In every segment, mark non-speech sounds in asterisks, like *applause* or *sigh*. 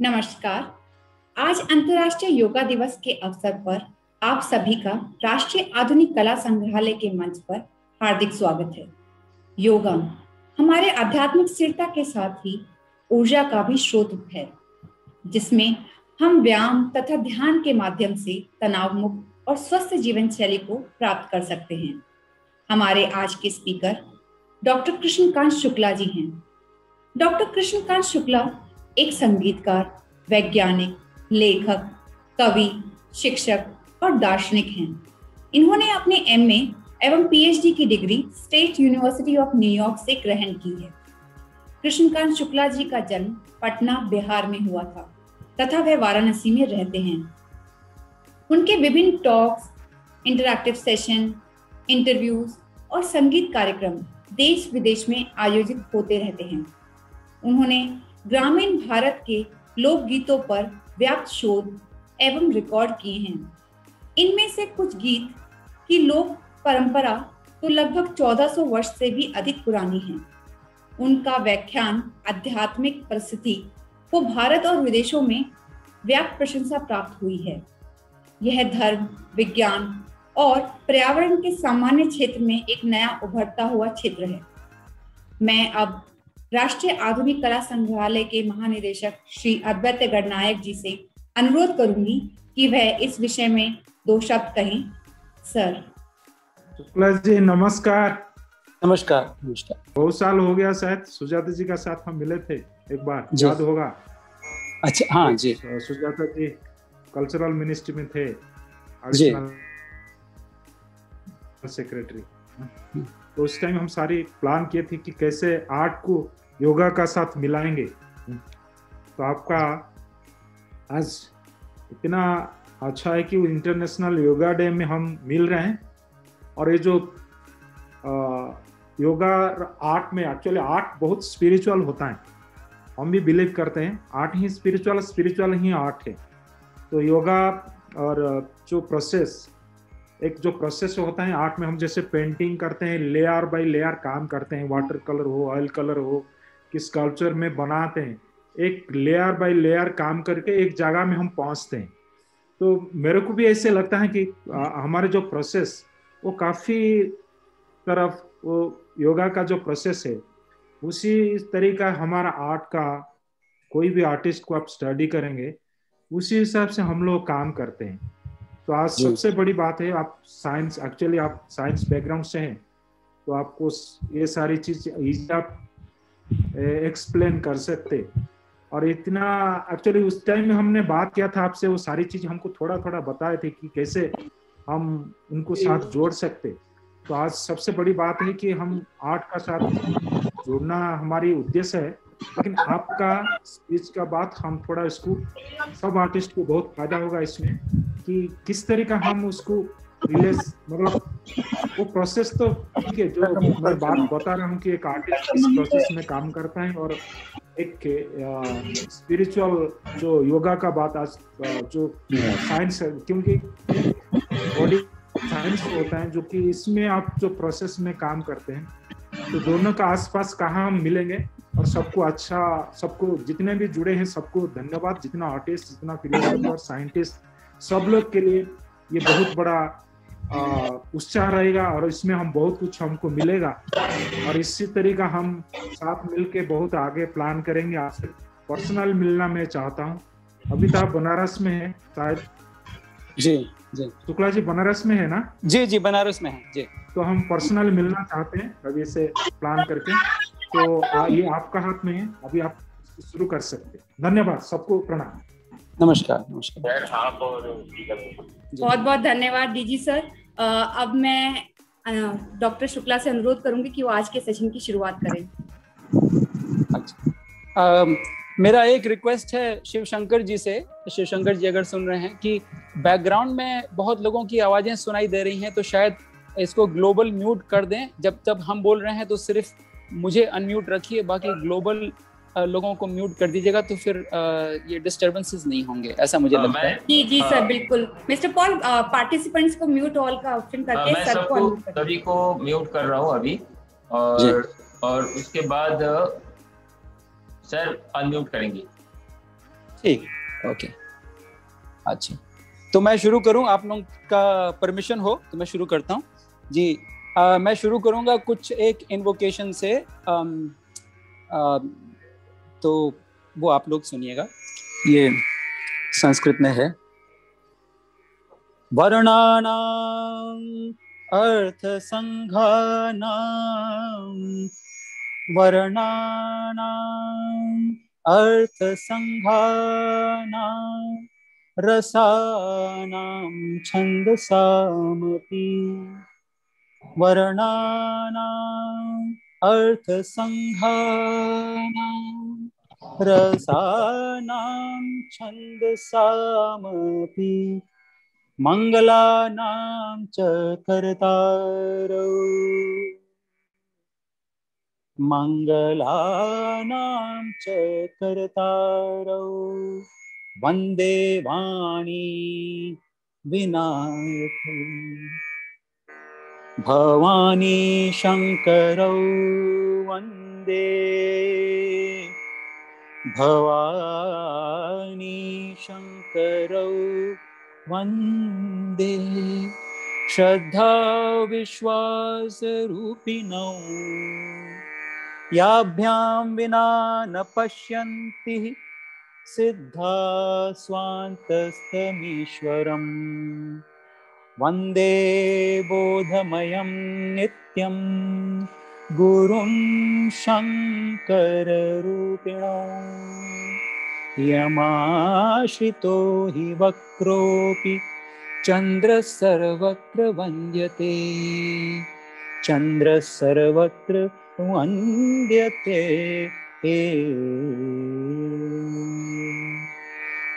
नमस्कार आज अंतर्राष्ट्रीय योगा दिवस के अवसर पर आप सभी का राष्ट्रीय आधुनिक कला संग्रहालय के मंच पर हार्दिक स्वागत है योगा हमारे आध्यात्मिक स्थिरता के साथ ही ऊर्जा का भी स्रोत है जिसमें हम व्यायाम तथा ध्यान के माध्यम से तनाव मुक्त और स्वस्थ जीवन शैली को प्राप्त कर सकते हैं हमारे आज के स्पीकर डॉक्टर कृष्णकांत शुक्ला जी हैं डॉक्टर कृष्णकांत शुक्ला एक संगीतकार वैज्ञानिक लेखक कवि शिक्षक और दार्शनिक हैं इन्होंने अपने एमए एवं पीएचडी की degree state university of New York से ग्रहण की है कृष्णकांत शुक्ला जी का जन्म पटना बिहार में हुआ था तथा वह वाराणसी में रहते हैं उनके विभिन्न टॉक्स इंटरैक्टिव सेशन इंटरव्यूज और संगीत कार्यक्रम देश विदेश में आयोजित होते रहते हैं उन्होंने ग्रामीण भारत के लोकगीतों पर व्याप्त शोध एवं रिकॉर्ड किए हैं इनमें से कुछ गीत की लोक परंपरा तो लगभग 1400 वर्ष से भी अधिक पुरानी है उनका व्याख्यान आध्यात्मिक परिस्थिति को भारत और विदेशों में व्याप्त प्रशंसा प्राप्त हुई है यह धर्म विज्ञान और पर्यावरण के सामान्य क्षेत्र में एक नया उभरता हुआ क्षेत्र है मैं अब राष्ट्रीय आधुनिक कला संग्रहालय के महानिदेशक श्री अद्वैत गणनायक जी से अनुरोध करूंगी कि वह इस विषय में दो शब्द कहें सर शुक्ला जी नमस्कार नमस्कार नमस्कार बहुत साल हो गया शायद सुजाता जी का साथ हम मिले थे एक बार याद होगा अच्छा हाँ जी तो सुजाता जी कल्चरल मिनिस्ट्री में थे सेक्रेटरी तो उस टाइम हम सारे प्लान किए थे कि कैसे आर्ट को योगा का साथ मिलाएंगे तो आपका आज इतना अच्छा है कि इंटरनेशनल योगा डे में हम मिल रहे हैं और ये जो आ, योगा आर्ट में एक्चुअली आर्ट बहुत स्पिरिचुअल होता है हम भी बिलीव करते हैं आर्ट ही स्पिरिचुअल स्पिरिचुअल ही आर्ट है तो योगा और जो प्रोसेस एक जो प्रोसेस होता है आर्ट में हम जैसे पेंटिंग करते हैं लेयर बाय लेयर काम करते हैं वाटर कलर हो ऑयल कलर हो कि स्कल्पचर में बनाते हैं एक लेयर बाय लेयर काम करके एक जगह में हम पहुंचते हैं तो मेरे को भी ऐसे लगता है कि हमारे जो प्रोसेस वो काफ़ी तरफ वो योगा का जो प्रोसेस है उसी तरीका हमारा आर्ट का कोई भी आर्टिस्ट को आप स्टडी करेंगे उसी हिसाब से हम लोग काम करते हैं तो आज सबसे बड़ी बात है आप साइंस एक्चुअली आप साइंस बैकग्राउंड से हैं तो आपको ये सारी चीज आप एक्सप्लेन कर सकते और इतना एक्चुअली उस टाइम में हमने बात किया था आपसे वो सारी चीज हमको थोड़ा थोड़ा बताए थे कि कैसे हम उनको साथ जोड़ सकते तो आज सबसे बड़ी बात है कि हम आर्ट का साथ जोड़ना हमारी उद्देश्य है लेकिन आपका स्पीच का बात हम थोड़ा इसको सब आर्टिस्ट को बहुत फायदा होगा इसमें कि किस तरह का हम उसको रिलेस मतलब वो प्रोसेस तो ठीक है जो मैं बात बता रहा हूँ कि एक आर्टिस्ट इस प्रोसेस में काम करता है और एक स्पिरिचुअल जो योगा का बात आज जो साइंस है क्योंकि बॉडी साइंस होता है जो कि इसमें आप जो प्रोसेस में काम करते हैं तो दोनों का आसपास कहाँ हम मिलेंगे और सबको अच्छा सबको जितने भी जुड़े हैं सबको धन्यवाद जितना आर्टिस्ट जितना और साइंटिस्ट सब लोग के लिए ये बहुत बड़ा उत्साह रहेगा और इसमें हम बहुत कुछ हमको मिलेगा और इसी तरीका हम साथ मिलके बहुत आगे प्लान करेंगे आपसे पर्सनल मिलना मैं चाहता हूँ अभी तो आप बनारस में है शायद जी जी शुक्ला जी बनारस में है ना जी जी बनारस में है जी तो हम पर्सनल मिलना चाहते हैं अभी से प्लान करके तो आ, ये आपका हाथ में है अभी आप शुरू कर सकते हैं धन्यवाद सबको प्रणाम नमस्कार नमस्कार बहुत बहुत धन्यवाद डीजी सर अब मैं डॉक्टर शुक्ला से अनुरोध करूंगी कि वो आज के सेशन की शुरुआत करें अच्छा मेरा एक रिक्वेस्ट है शिवशंकर जी से शिवशंकर जी अगर सुन रहे हैं कि बैकग्राउंड में बहुत लोगों की आवाजें सुनाई दे रही हैं तो शायद इसको ग्लोबल म्यूट कर दें जब जब हम बोल रहे हैं तो सिर्फ मुझे अनम्यूट रखिए बाकी ग्लोबल लोगों को म्यूट कर दीजिएगा तो फिर ये डिस्टरबेंसेस नहीं होंगे ऐसा मुझे हाँ, लगता है जी जी सर हाँ। बिल्कुल मिस्टर पॉल पार्टिसिपेंट्स को म्यूट ऑल का ऑप्शन हाँ, करके सर को सभी को म्यूट कर रहा हूं अभी और और उसके बाद सर अनम्यूट करेंगे ठीक ओके अच्छा तो मैं शुरू करूं आप लोग का परमिशन हो तो मैं शुरू करता हूं जी मैं शुरू करूंगा कुछ एक इन्वोकेशन से um, uh, तो वो आप लोग सुनिएगा ये संस्कृत में है वर्णानाम अर्थ संघानाम वर्णानाम अर्थ संघानाम रसानाम सामती वर्णानाम् अर्थसङ्घानाम् रसानां छन्दसामपि मङ्गलानां च कर्तारौ मङ्गलानां च कर्तारौ वन्दे वाणी विनायकम् भवानी शङ्करौ वन्दे भवानी शङ्करौ वन्दे श्रद्धा विश्वासरूपिणौ याभ्यां विना न पश्यन्ति सिद्धा स्वान्तस्तमीश्वरम् वन्दे बोधमयं नित्यं गुरुं शङ्कररूपिण यमाश्रितो हि वक्रोऽपि चन्द्र सर्वत्र वन्द्यते चन्द्र सर्वत्र वन्द्यते हे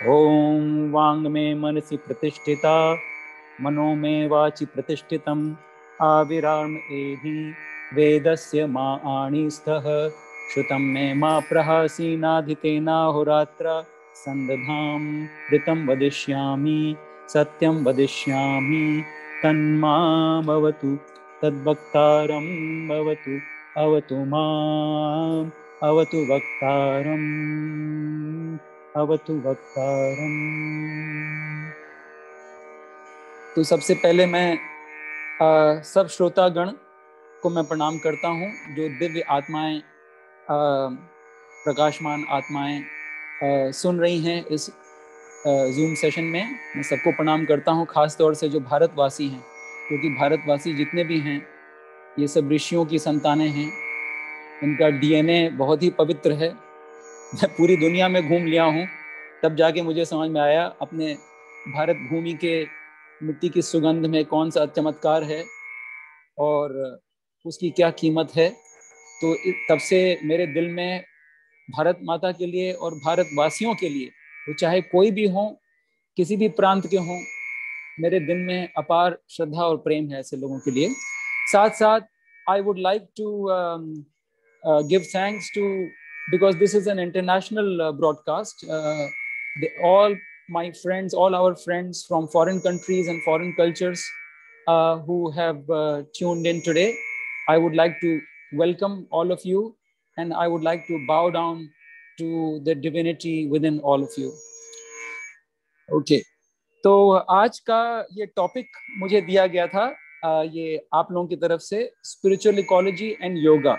ॐ वाङ्मे मनसि प्रतिष्ठिता मनो मे वाचि प्रतिष्ठितम् आविराम एहि वेदस्य मा आणिस्थः श्रुतं मे मा प्रहासीनाधितेनाहुरात्र सन्दधां ऋतं वदिष्यामि सत्यं वदिष्यामि तन्मामवतु तद्वक्तारं भवतु अवतु माम् अवतु वक्तारम् अवतु वक्तारम् तो सबसे पहले मैं आ, सब श्रोतागण को मैं प्रणाम करता हूँ जो दिव्य आत्माएं प्रकाशमान आत्माएं सुन रही हैं इस जूम सेशन में मैं सबको प्रणाम करता हूँ खास तौर से जो भारतवासी हैं क्योंकि भारतवासी जितने भी हैं ये सब ऋषियों की संतानें हैं इनका डीएनए बहुत ही पवित्र है मैं पूरी दुनिया में घूम लिया हूँ तब जाके मुझे समझ में आया अपने भारत भूमि के मिट्टी की सुगंध में कौन सा चमत्कार है और उसकी क्या कीमत है तो तब से मेरे दिल में भारत माता के लिए और भारतवासियों के लिए वो चाहे कोई भी हो किसी भी प्रांत के हों मेरे दिल में अपार श्रद्धा और प्रेम है ऐसे लोगों के लिए साथ साथ I would like to give thanks to because this is an international broadcast all my friends, all our friends from foreign countries and foreign cultures uh, who have uh, tuned in today. I would like to welcome all of you and I would like to bow down to the divinity within all of you. Okay. तो आज का ये topic मुझे दिया गया था ये आप लोगों की तरफ से स्पिरिचुअल इकोलॉजी एंड योगा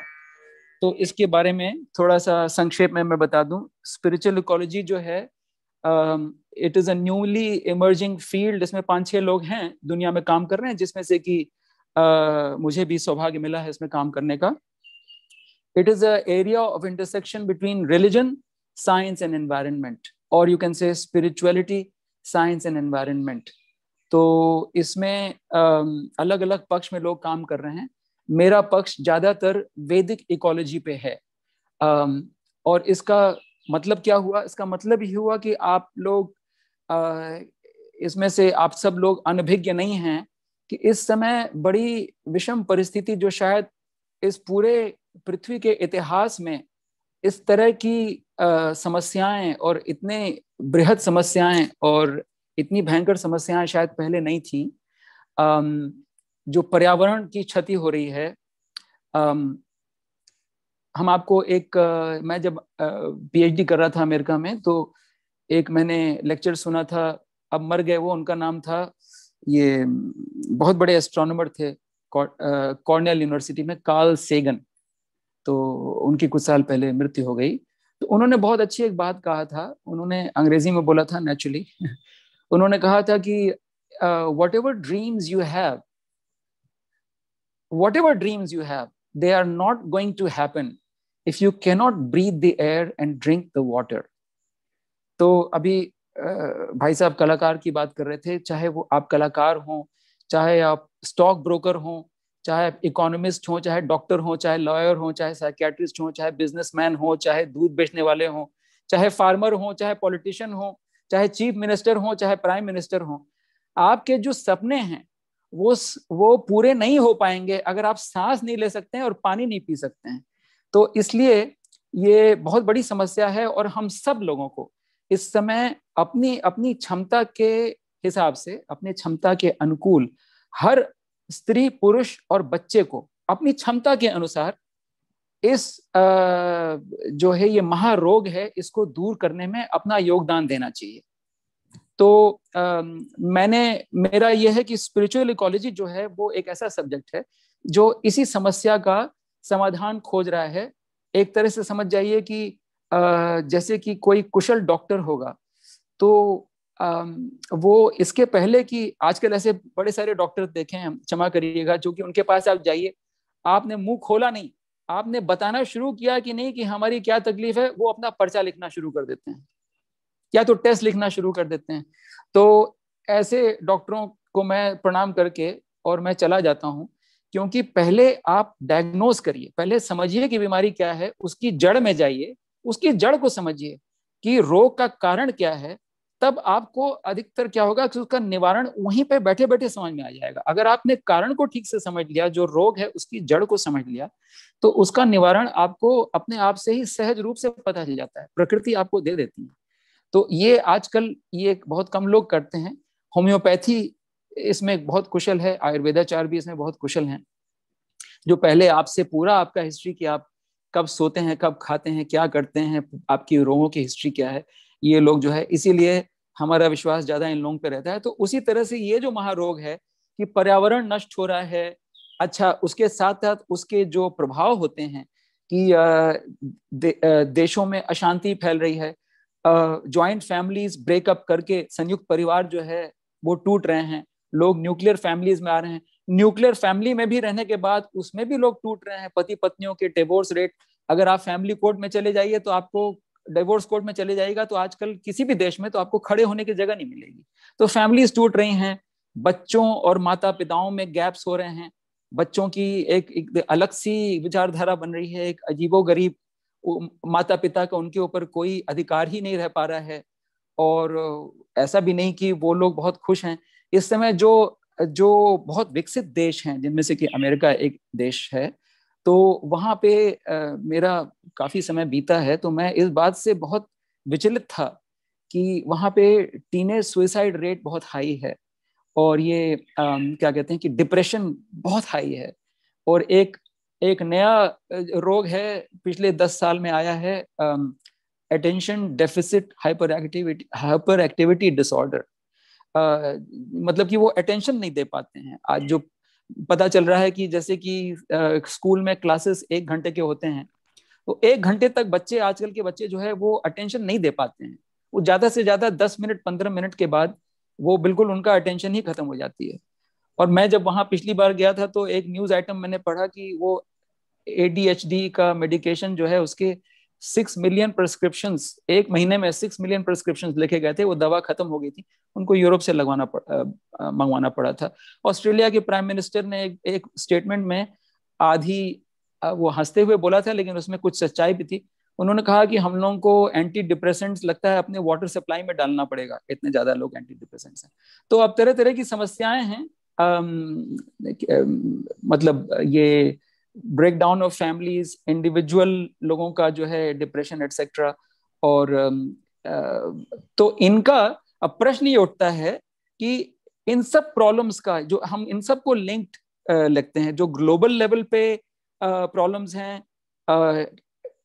तो इसके बारे में थोड़ा सा संक्षेप में मैं बता दूं स्पिरिचुअल इकोलॉजी जो है it is a newly emerging field इसमें पांच छह लोग हैं दुनिया में काम कर रहे हैं जिसमें से कि uh, मुझे भी सौभाग्य मिला है इसमें काम करने का it is area area of intersection between religion science and environment और you can say spirituality science and environment तो इसमें अलग अलग पक्ष में लोग काम कर रहे हैं मेरा पक्ष ज़्यादातर वैदिक इकोलॉजी पे है और इसका मतलब क्या हुआ इसका मतलब ये हुआ कि आप लोग इसमें से आप सब लोग अनभिज्ञ नहीं हैं कि इस समय बड़ी विषम परिस्थिति जो शायद इस पूरे पृथ्वी के इतिहास में इस तरह की समस्याएं और इतने बृहद समस्याएं और इतनी भयंकर समस्याएं शायद पहले नहीं थी जो पर्यावरण की क्षति हो रही है हम आपको एक मैं जब पीएचडी कर रहा था अमेरिका में तो एक मैंने लेक्चर सुना था अब मर गए वो उनका नाम था ये बहुत बड़े एस्ट्रोनॉमर थे कॉर्नेल यूनिवर्सिटी में कार्ल सेगन तो उनकी कुछ साल पहले मृत्यु हो गई तो उन्होंने बहुत अच्छी एक बात कहा था उन्होंने अंग्रेजी में बोला था नेचुरली *laughs* उन्होंने कहा था कि whatever dreams you have whatever dreams you have they are not going to happen if you cannot breathe the air and drink the water तो अभी भाई साहब कलाकार की बात कर रहे थे चाहे वो आप कलाकार हों चाहे आप स्टॉक ब्रोकर हों चाहे आप इकोनॉमिस्ट हों चाहे डॉक्टर हों चाहे लॉयर हों चाहे साइकेट्रिस्ट हों चाहे बिजनेसमैन हो चाहे दूध बेचने वाले हों चाहे फार्मर हों चाहे पॉलिटिशियन हो चाहे चीफ मिनिस्टर हों चाहे प्राइम मिनिस्टर हों आपके जो सपने हैं वो वो पूरे नहीं हो पाएंगे अगर आप सांस नहीं ले सकते हैं और पानी नहीं पी सकते हैं तो इसलिए ये बहुत बड़ी समस्या है और हम सब लोगों को इस समय अपनी अपनी क्षमता के हिसाब से अपने क्षमता के अनुकूल हर स्त्री पुरुष और बच्चे को अपनी क्षमता के अनुसार इस जो है ये महारोग है इसको दूर करने में अपना योगदान देना चाहिए तो मैंने मेरा यह है कि स्पिरिचुअल इकोलॉजी जो है वो एक ऐसा सब्जेक्ट है जो इसी समस्या का समाधान खोज रहा है एक तरह से समझ जाइए कि जैसे कि कोई कुशल डॉक्टर होगा तो वो इसके पहले कि आजकल ऐसे बड़े सारे डॉक्टर देखे हैं क्षमा करिएगा जो कि उनके पास आप जाइए आपने मुंह खोला नहीं आपने बताना शुरू किया कि नहीं कि हमारी क्या तकलीफ है वो अपना पर्चा लिखना शुरू कर देते हैं या तो टेस्ट लिखना शुरू कर देते हैं तो ऐसे डॉक्टरों को मैं प्रणाम करके और मैं चला जाता हूँ क्योंकि पहले आप डायग्नोस करिए पहले समझिए कि बीमारी क्या है उसकी जड़ में जाइए उसकी जड़ को समझिए कि रोग का कारण क्या है तब आपको अधिकतर क्या होगा कि उसका निवारण वहीं पे बैठे बैठे समझ में आ जाएगा अगर आपने कारण को ठीक से समझ लिया जो रोग है उसकी जड़ को समझ लिया तो उसका निवारण आपको अपने आप से ही सहज रूप से पता चल जाता है प्रकृति आपको दे देती है तो ये आजकल ये बहुत कम लोग करते हैं होम्योपैथी इसमें बहुत कुशल है आयुर्वेदाचार भी इसमें बहुत कुशल है जो पहले आपसे पूरा आपका हिस्ट्री की आप कब सोते हैं कब खाते हैं क्या करते हैं आपकी रोगों की हिस्ट्री क्या है ये लोग जो है इसीलिए हमारा विश्वास ज्यादा इन लोगों पे रहता है तो उसी तरह से ये जो महारोग है कि पर्यावरण नष्ट हो रहा है अच्छा उसके साथ साथ उसके जो प्रभाव होते हैं कि दे, देशों में अशांति फैल रही है ज्वाइंट फैमिलीज ब्रेकअप करके संयुक्त परिवार जो है वो टूट रहे हैं लोग न्यूक्लियर फैमिलीज में आ रहे हैं न्यूक्लियर फैमिली में भी रहने के बाद उसमें भी लोग टूट रहे हैं पति पत्नियों के डिवोर्स रेट अगर आप फैमिली कोर्ट में चले जाइए तो आपको डिवोर्स कोर्ट में चले जाएगा तो आजकल किसी भी देश में तो आपको खड़े होने की जगह नहीं मिलेगी तो फैमिलीज टूट रही हैं बच्चों और माता पिताओं में गैप्स हो रहे हैं बच्चों की एक, एक अलग सी विचारधारा बन रही है एक अजीबो गरीब माता पिता का उनके ऊपर कोई अधिकार ही नहीं रह पा रहा है और ऐसा भी नहीं कि वो लोग बहुत खुश हैं इस समय जो जो बहुत विकसित देश हैं जिनमें से कि अमेरिका एक देश है तो वहाँ पे मेरा काफ़ी समय बीता है तो मैं इस बात से बहुत विचलित था कि वहाँ पे टीनेज सुइसाइड रेट बहुत हाई है और ये आ, क्या कहते हैं कि डिप्रेशन बहुत हाई है और एक एक नया रोग है पिछले दस साल में आया है attention deficit hyperactivity hyperactivity disorder मतलब कि वो अटेंशन नहीं दे पाते हैं आज हम्म। जो पता चल रहा है कि जैसे कि स्कूल में क्लासेस एक घंटे के होते हैं तो एक घंटे तक बच्चे आजकल के बच्चे जो है वो अटेंशन नहीं दे पाते हैं वो ज़्यादा से ज़्यादा दस मिनट पंद्रह मिनट के बाद वो बिल्कुल उनका अटेंशन ही खत्म हो जाती है और मैं जब वहाँ पिछली बार गया था तो एक न्यूज़ आइटम मैंने पढ़ा कि वो ए का मेडिकेशन जो है उसके सिक्स मिलियन प्रेस्क्रिप्शन एक महीने में सिक्स मिलियन प्रेस्क्रिप्शन लिखे गए थे वो दवा खत्म हो गई थी उनको यूरोप से लगवाना पड़, मंगवाना पड़ा था ऑस्ट्रेलिया के प्राइम मिनिस्टर ने एक, एक स्टेटमेंट में आधी वो हंसते हुए बोला था लेकिन उसमें कुछ सच्चाई भी थी उन्होंने कहा कि हम लोगों को एंटी डिप्रेसेंट्स लगता है अपने वाटर सप्लाई में डालना पड़ेगा इतने ज्यादा लोग एंटी डिप्रेसेंट्स हैं तो अब तरह तरह की समस्याएं हैं आम, मतलब ये ब्रेकडाउन ऑफ फैमिलीज इंडिविजुअल लोगों का जो है डिप्रेशन एटसेट्रा और um, uh, तो इनका अब प्रश्न ये उठता है कि इन सब प्रॉब्लम्स का जो हम इन सब को लिंक्ड लगते हैं जो ग्लोबल लेवल पे प्रॉब्लम्स uh, हैं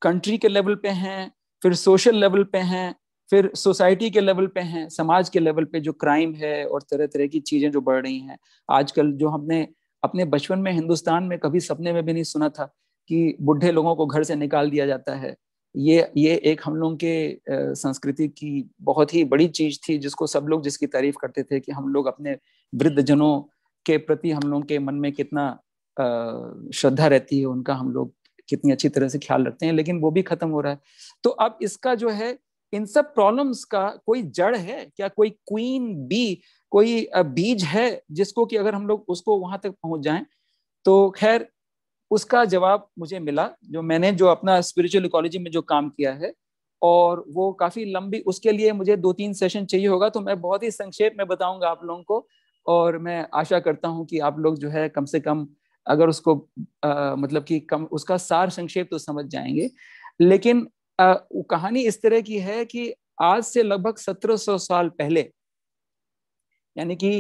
कंट्री uh, के लेवल पे हैं फिर सोशल लेवल पे हैं फिर सोसाइटी के लेवल पे हैं समाज के लेवल पे जो क्राइम है और तरह तरह की चीजें जो बढ़ रही हैं आजकल जो हमने अपने बचपन में हिंदुस्तान में कभी सपने में भी नहीं सुना था कि बुढ़े लोगों को घर से निकाल दिया जाता है ये ये एक हम लोग के संस्कृति की बहुत ही बड़ी चीज थी जिसको सब लोग जिसकी तारीफ करते थे कि हम लोग अपने वृद्ध जनों के प्रति हम लोग के मन में कितना श्रद्धा रहती है उनका हम लोग कितनी अच्छी तरह से ख्याल रखते हैं लेकिन वो भी खत्म हो रहा है तो अब इसका जो है इन सब प्रॉब्लम्स का कोई जड़ है क्या कोई क्वीन बी कोई बीज है जिसको कि अगर हम लोग उसको वहां तक पहुंच जाएं तो खैर उसका जवाब मुझे मिला जो मैंने जो अपना स्पिरिचुअल इकोलॉजी में जो काम किया है और वो काफ़ी लंबी उसके लिए मुझे दो तीन सेशन चाहिए होगा तो मैं बहुत ही संक्षेप में बताऊंगा आप लोगों को और मैं आशा करता हूं कि आप लोग जो है कम से कम अगर उसको आ, मतलब कि कम उसका सार संक्षेप तो समझ जाएंगे लेकिन आ, कहानी इस तरह की है कि आज से लगभग 1700 साल पहले यानी कि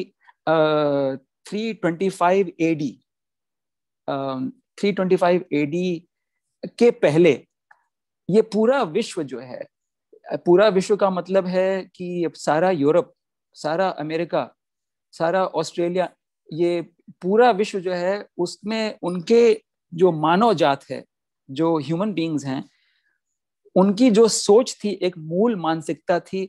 three twenty five A D three twenty five A D के पहले ये पूरा विश्व जो है पूरा विश्व का मतलब है कि सारा यूरोप सारा अमेरिका सारा ऑस्ट्रेलिया ये पूरा विश्व जो है उसमें उनके जो मानव जात है जो ह्यूमन बींग्स हैं उनकी जो सोच थी एक मूल मानसिकता थी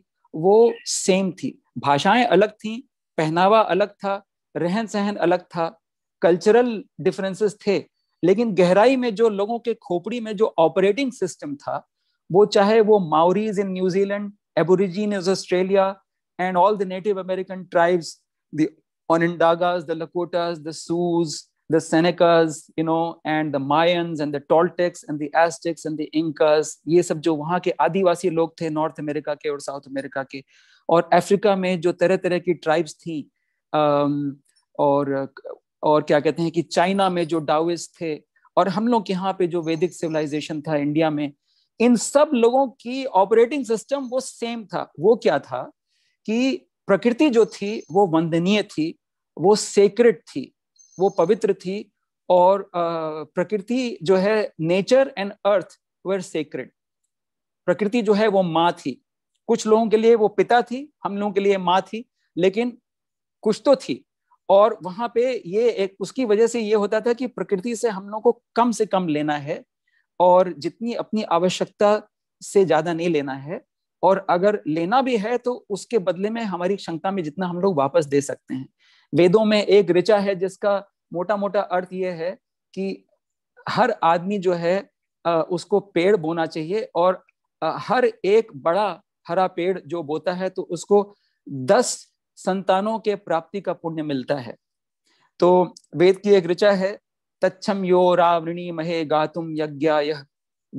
वो सेम थी भाषाएं अलग थी पहनावा अलग था रहन सहन अलग था कल्चरल डिफरेंसेस थे लेकिन गहराई में जो लोगों के खोपड़ी में जो ऑपरेटिंग सिस्टम था वो चाहे वो माओरीज in New Zealand Aborigine Australia and all the native American tribes the the the Lakotas, the Sioux, the Senecas, you know, and the Mayans and the Toltecs and the Aztecs and ये सब जो वहाँ के आदिवासी लोग थे नॉर्थ अमेरिका के और south America के और अफ्रीका में जो तरह तरह की ट्राइब्स थी और और क्या कहते हैं कि चाइना में जो डाउस थे और हम लोग यहाँ पे जो वैदिक सिविलाइजेशन था इंडिया में इन सब लोगों की ऑपरेटिंग सिस्टम वो सेम था वो क्या था कि प्रकृति जो थी वो वंदनीय थी वो सेक्रेट थी वो पवित्र थी और प्रकृति जो है nature and earth were sacred प्रकृति जो है वो माँ थी कुछ लोगों के लिए वो पिता थी हम लोगों के लिए माँ थी लेकिन कुछ तो थी और वहां पे ये एक उसकी वजह से ये होता था कि प्रकृति से हम लोग को कम से कम लेना है और जितनी अपनी आवश्यकता से ज्यादा नहीं लेना है और अगर लेना भी है तो उसके बदले में हमारी क्षमता में जितना हम लोग वापस दे सकते हैं वेदों में एक ऋचा है जिसका मोटा मोटा अर्थ ये है कि हर आदमी जो है उसको पेड़ बोना चाहिए और हर एक बड़ा हरा पेड़ जो बोता है तो उसको दस संतानों के प्राप्ति का पुण्य मिलता है तो वेद की एक ऋचा है तच्छम यो रावणी महे गातुम यज्ञ यह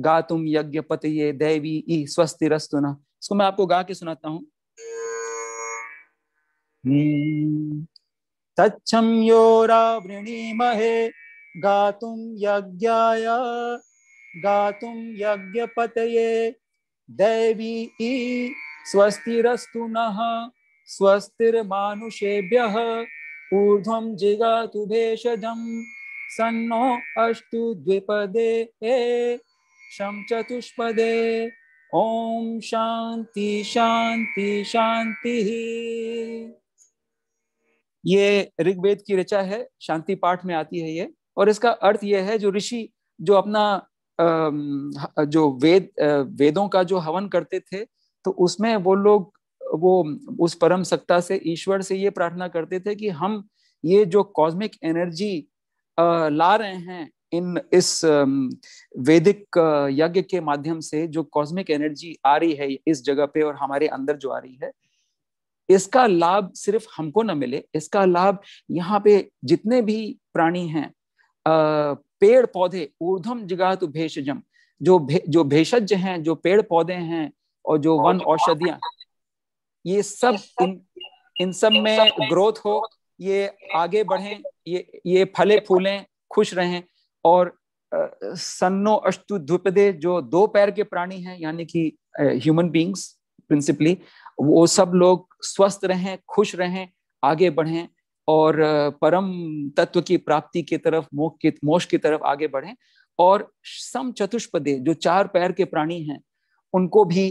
गातुम यज्ञ पत ये दैवी ई स्वस्ति रस्तु न इसको मैं आपको गा के सुनाता हूँ हम्म, तच्छम यो रावणी महे गातुम यज्ञाय गातुम यज्ञ पत ये दैवी स्वस्तिरस्तु नः स्वस्तिर्मानुषेभ्यः ऊर्ध्वं जिगातु सन्नो अस्तु द्विपदे शम चतुष्पदे ओम शांति शांति शांति ये ऋग्वेद की रचा है शांति पाठ में आती है ये और इसका अर्थ ये है जो ऋषि जो अपना जो वेद वेदों का जो हवन करते थे तो उसमें वो लोग वो उस परम सत्ता से ईश्वर से ये प्रार्थना करते थे कि हम ये जो कॉस्मिक एनर्जी ला रहे हैं इन इस वैदिक यज्ञ के माध्यम से जो कॉस्मिक एनर्जी आ रही है इस जगह पे और हमारे अंदर जो आ रही है इसका लाभ सिर्फ हमको ना मिले इसका लाभ यहाँ पे जितने भी प्राणी हैं पेड़ पौधे ऊर्धम जगातु भेषजम जो भे, जो भेषज हैं जो पेड़ पौधे हैं और जो वन औषधियां ये सब इन इन सब में ग्रोथ हो ये आगे बढ़ें ये ये फले फूलें खुश रहें और सन्नो अष्टु ध्रुपदे जो दो पैर के प्राणी हैं यानी कि ह्यूमन बींग्स प्रिंसिपली वो सब लोग स्वस्थ रहें खुश रहें आगे बढ़ें और परम तत्व की प्राप्ति की तरफ मोक की मोक्ष की तरफ आगे बढ़े और सम चतुष्पदे जो चार पैर के प्राणी हैं उनको भी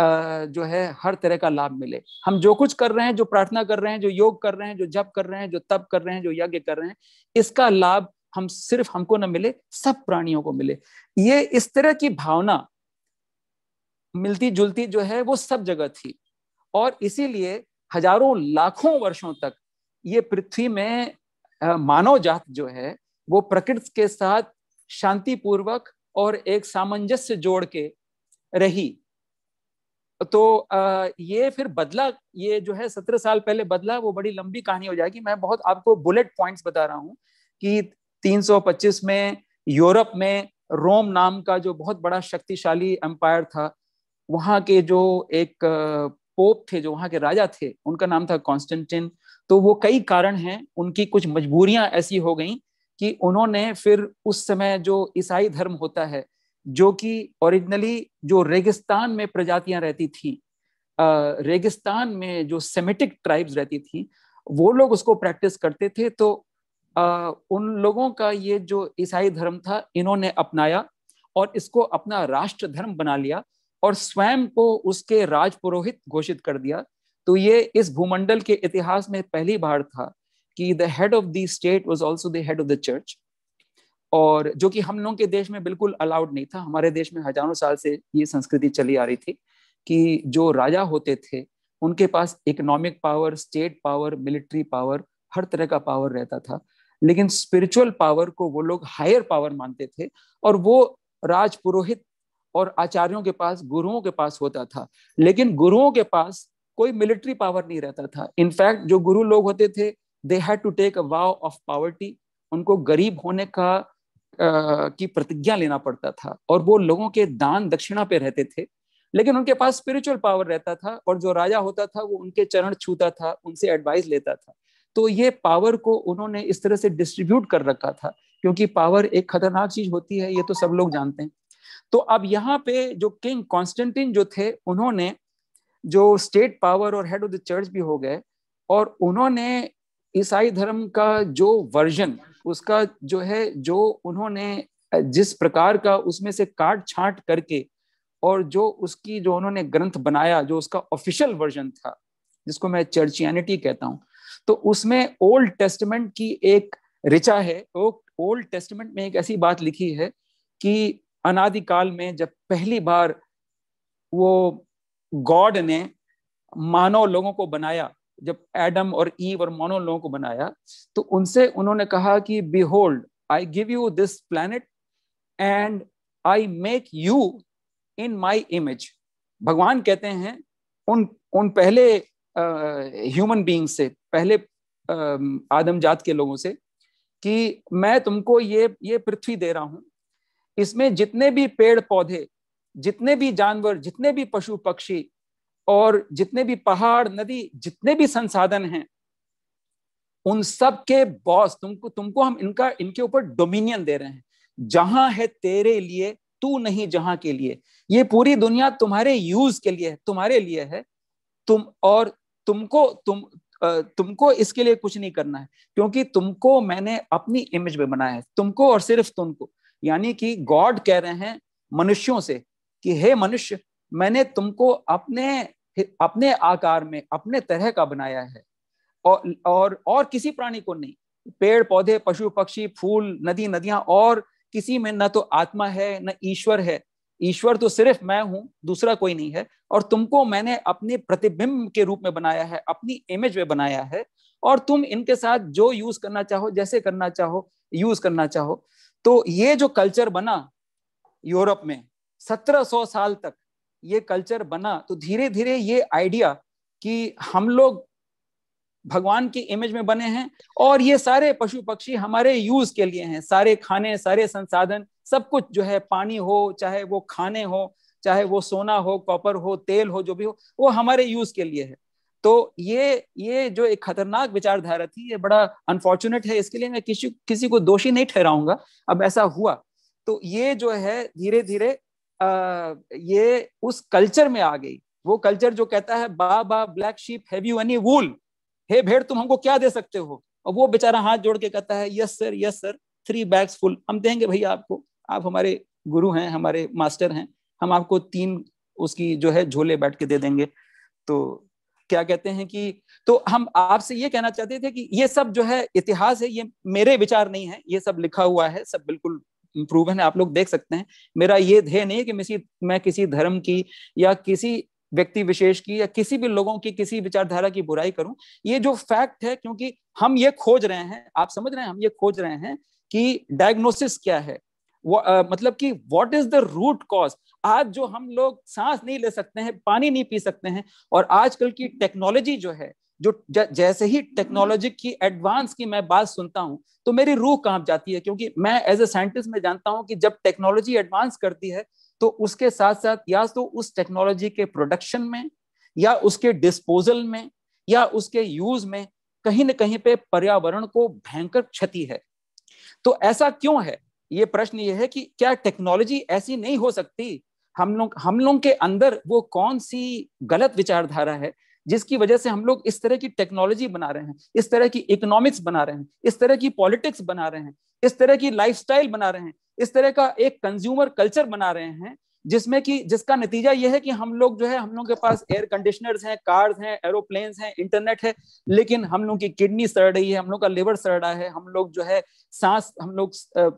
जो है हर तरह का लाभ मिले हम जो कुछ कर रहे हैं जो प्रार्थना कर रहे हैं जो योग कर रहे हैं जो जप कर रहे हैं जो तप कर रहे हैं जो यज्ञ कर रहे हैं इसका लाभ हम सिर्फ हमको न मिले सब प्राणियों को मिले ये इस तरह की भावना मिलती जुलती जो है वो सब जगह थी और इसीलिए हजारों लाखों वर्षों तक ये पृथ्वी में मानव जात जो है वो प्रकृति के साथ शांतिपूर्वक और एक सामंजस्य जोड़ के रही तो ये फिर बदला ये जो है सत्रह साल पहले बदला वो बड़ी लंबी कहानी हो जाएगी मैं बहुत आपको बुलेट पॉइंट्स बता रहा हूँ कि 325 में यूरोप में रोम नाम का जो बहुत बड़ा शक्तिशाली एम्पायर था वहाँ के जो एक पोप थे जो वहाँ के राजा थे उनका नाम था कॉन्स्टेंटिन तो वो कई कारण हैं उनकी कुछ मजबूरियां ऐसी हो गई कि उन्होंने फिर उस समय जो ईसाई धर्म होता है जो कि ओरिजिनली जो रेगिस्तान में प्रजातियां रहती थी रेगिस्तान में जो सेमेटिक ट्राइब्स रहती थी वो लोग उसको प्रैक्टिस करते थे तो आ, उन लोगों का ये जो ईसाई धर्म था इन्होंने अपनाया और इसको अपना राष्ट्र धर्म बना लिया और स्वयं को उसके राजपुरोहित घोषित कर दिया तो ये इस भूमंडल के इतिहास में पहली बार था कि the head of the state was also head of the church और जो कि हम लोग के देश में बिल्कुल अलाउड नहीं था हमारे देश में हजारों साल से ये संस्कृति चली आ रही थी कि जो राजा होते थे उनके पास economic power state power military power हर तरह का पावर रहता था लेकिन स्पिरिचुअल पावर को वो लोग हायर पावर मानते थे और वो राज पुरोहित और आचार्यों के पास गुरुओं के पास होता था लेकिन गुरुओं के पास कोई मिलिट्री पावर नहीं रहता था इनफैक्ट जो गुरु लोग होते थे they had to take a vow of poverty उनको गरीब होने का आ, की प्रतिज्ञा लेना पड़ता था और वो लोगों के दान दक्षिणा पे रहते थे लेकिन उनके पास स्पिरिचुअल पावर रहता था और जो राजा होता था वो उनके चरण छूता था उनसे एडवाइस लेता था तो ये पावर को उन्होंने इस तरह से डिस्ट्रीब्यूट कर रखा था क्योंकि पावर एक खतरनाक चीज होती है ये तो सब लोग जानते हैं तो अब यहाँ पे जो किंग कॉन्स्टेंटिन जो थे उन्होंने जो स्टेट पावर और हेड ऑफ द चर्च भी हो गए और उन्होंने ईसाई धर्म का जो वर्जन उसका जो है जो उन्होंने जिस प्रकार का उसमें से काट छांट करके और जो उसकी जो उन्होंने ग्रंथ बनाया जो उसका ऑफिशियल वर्जन था जिसको मैं चर्चियनिटी कहता हूँ तो उसमें ओल्ड टेस्टमेंट की एक रिचा है ओल्ड टेस्टमेंट में एक ऐसी बात लिखी है कि अनादिकाल में जब पहली बार वो गॉड ने मानव लोगों को बनाया जब एडम और ईव और मानव लोगों को बनाया तो उनसे उन्होंने कहा कि behold I give you this planet and I make you in my image भगवान कहते हैं उन उन पहले ह्यूमन बींग से पहले आदम जात के लोगों से कि मैं तुमको ये ये पृथ्वी दे रहा हूं इसमें जितने भी पेड़ पौधे जितने भी जानवर जितने भी पशु पक्षी और जितने भी पहाड़ नदी जितने भी संसाधन हैं उन सब के बॉस तुमको तुमको हम इनका इनके ऊपर डोमिनियन दे रहे हैं जहां है तेरे लिए तू नहीं जहां के लिए ये पूरी दुनिया तुम्हारे यूज के लिए है तुम्हारे लिए है तुम और तुमको तुम तुमको इसके लिए कुछ नहीं करना है क्योंकि तुमको मैंने अपनी इमेज में बनाया है तुमको और सिर्फ तुमको यानी कि गॉड कह रहे हैं मनुष्यों से कि हे मनुष्य मैंने तुमको अपने अपने आकार में अपने तरह का बनाया है और और, और किसी प्राणी को नहीं पेड़ पौधे पशु पक्षी फूल नदी नदियां और किसी में न तो आत्मा है न ईश्वर है ईश्वर तो सिर्फ मैं हूं दूसरा कोई नहीं है और तुमको मैंने अपने प्रतिबिंब के रूप में बनाया है अपनी इमेज में बनाया है और तुम इनके साथ जो यूज करना चाहो जैसे करना चाहो यूज करना चाहो तो ये जो कल्चर बना यूरोप में 1700 साल तक ये कल्चर बना तो धीरे धीरे ये आइडिया कि हम लोग भगवान की इमेज में बने हैं और ये सारे पशु पक्षी हमारे यूज के लिए हैं सारे खाने सारे संसाधन सब कुछ जो है पानी हो चाहे वो खाने हो चाहे वो सोना हो कॉपर हो तेल हो जो भी हो वो हमारे यूज के लिए है तो ये ये जो एक खतरनाक विचारधारा थी ये बड़ा अनफॉर्चुनेट है इसके लिए मैं किसी किसी को दोषी नहीं ठहराऊंगा अब ऐसा हुआ तो ये जो है धीरे धीरे ये उस कल्चर में आ गई वो कल्चर जो कहता है baa baa black sheep have you any wool हे भेड़ तुम हमको क्या दे सकते हो और वो बेचारा हाथ जोड़ के कहता है yes sir yes sir three bags full हम देंगे भैया आपको आप हमारे गुरु हैं हमारे मास्टर हैं हम आपको तीन उसकी जो है झोले बैठ के दे देंगे तो क्या कहते हैं कि तो हम आपसे ये कहना चाहते थे कि ये सब जो है इतिहास है ये मेरे विचार नहीं है ये सब लिखा हुआ है सब बिल्कुल प्रूवन है आप लोग देख सकते हैं मेरा ये ध्येय नहीं है कि किसी मैं किसी धर्म की या किसी व्यक्ति विशेष की या किसी भी लोगों की किसी विचारधारा की बुराई करूं ये जो फैक्ट है क्योंकि हम ये खोज रहे हैं आप समझ रहे हैं हम ये खोज रहे हैं कि डायग्नोसिस क्या है आ, मतलब कि what is the root cause आज जो हम लोग सांस नहीं ले सकते हैं पानी नहीं पी सकते हैं और आजकल की टेक्नोलॉजी जो है जो जैसे ही टेक्नोलॉजी की एडवांस की मैं बात सुनता हूँ तो मेरी रूह कांप जाती है क्योंकि मैं एज ए साइंटिस्ट में जानता हूँ कि जब टेक्नोलॉजी एडवांस करती है तो उसके साथ साथ या तो उस टेक्नोलॉजी के प्रोडक्शन में या उसके डिस्पोजल में या उसके यूज में कहीं न कहीं पे पर्यावरण को भयंकर क्षति है तो ऐसा क्यों है ये प्रश्न ये है कि क्या टेक्नोलॉजी ऐसी नहीं हो सकती हम लोग हम लोग के अंदर वो कौन सी गलत विचारधारा है जिसकी वजह से हम लोग इस तरह की टेक्नोलॉजी बना रहे हैं इस तरह की इकोनॉमिक्स बना रहे हैं इस तरह की पॉलिटिक्स बना रहे हैं इस तरह की लाइफ बना रहे हैं इस तरह का एक कंज्यूमर कल्चर बना रहे हैं जिसमें कि जिसका नतीजा यह है कि हम लोग जो है हम लोग के पास एयर कंडीशनर्स हैं कार्स हैं एरोप्लेन्स हैं इंटरनेट है लेकिन हम लोग की किडनी सड़ रही है हम लोग का लिवर सड़ रहा है हम लोग जो है सांस हम लोग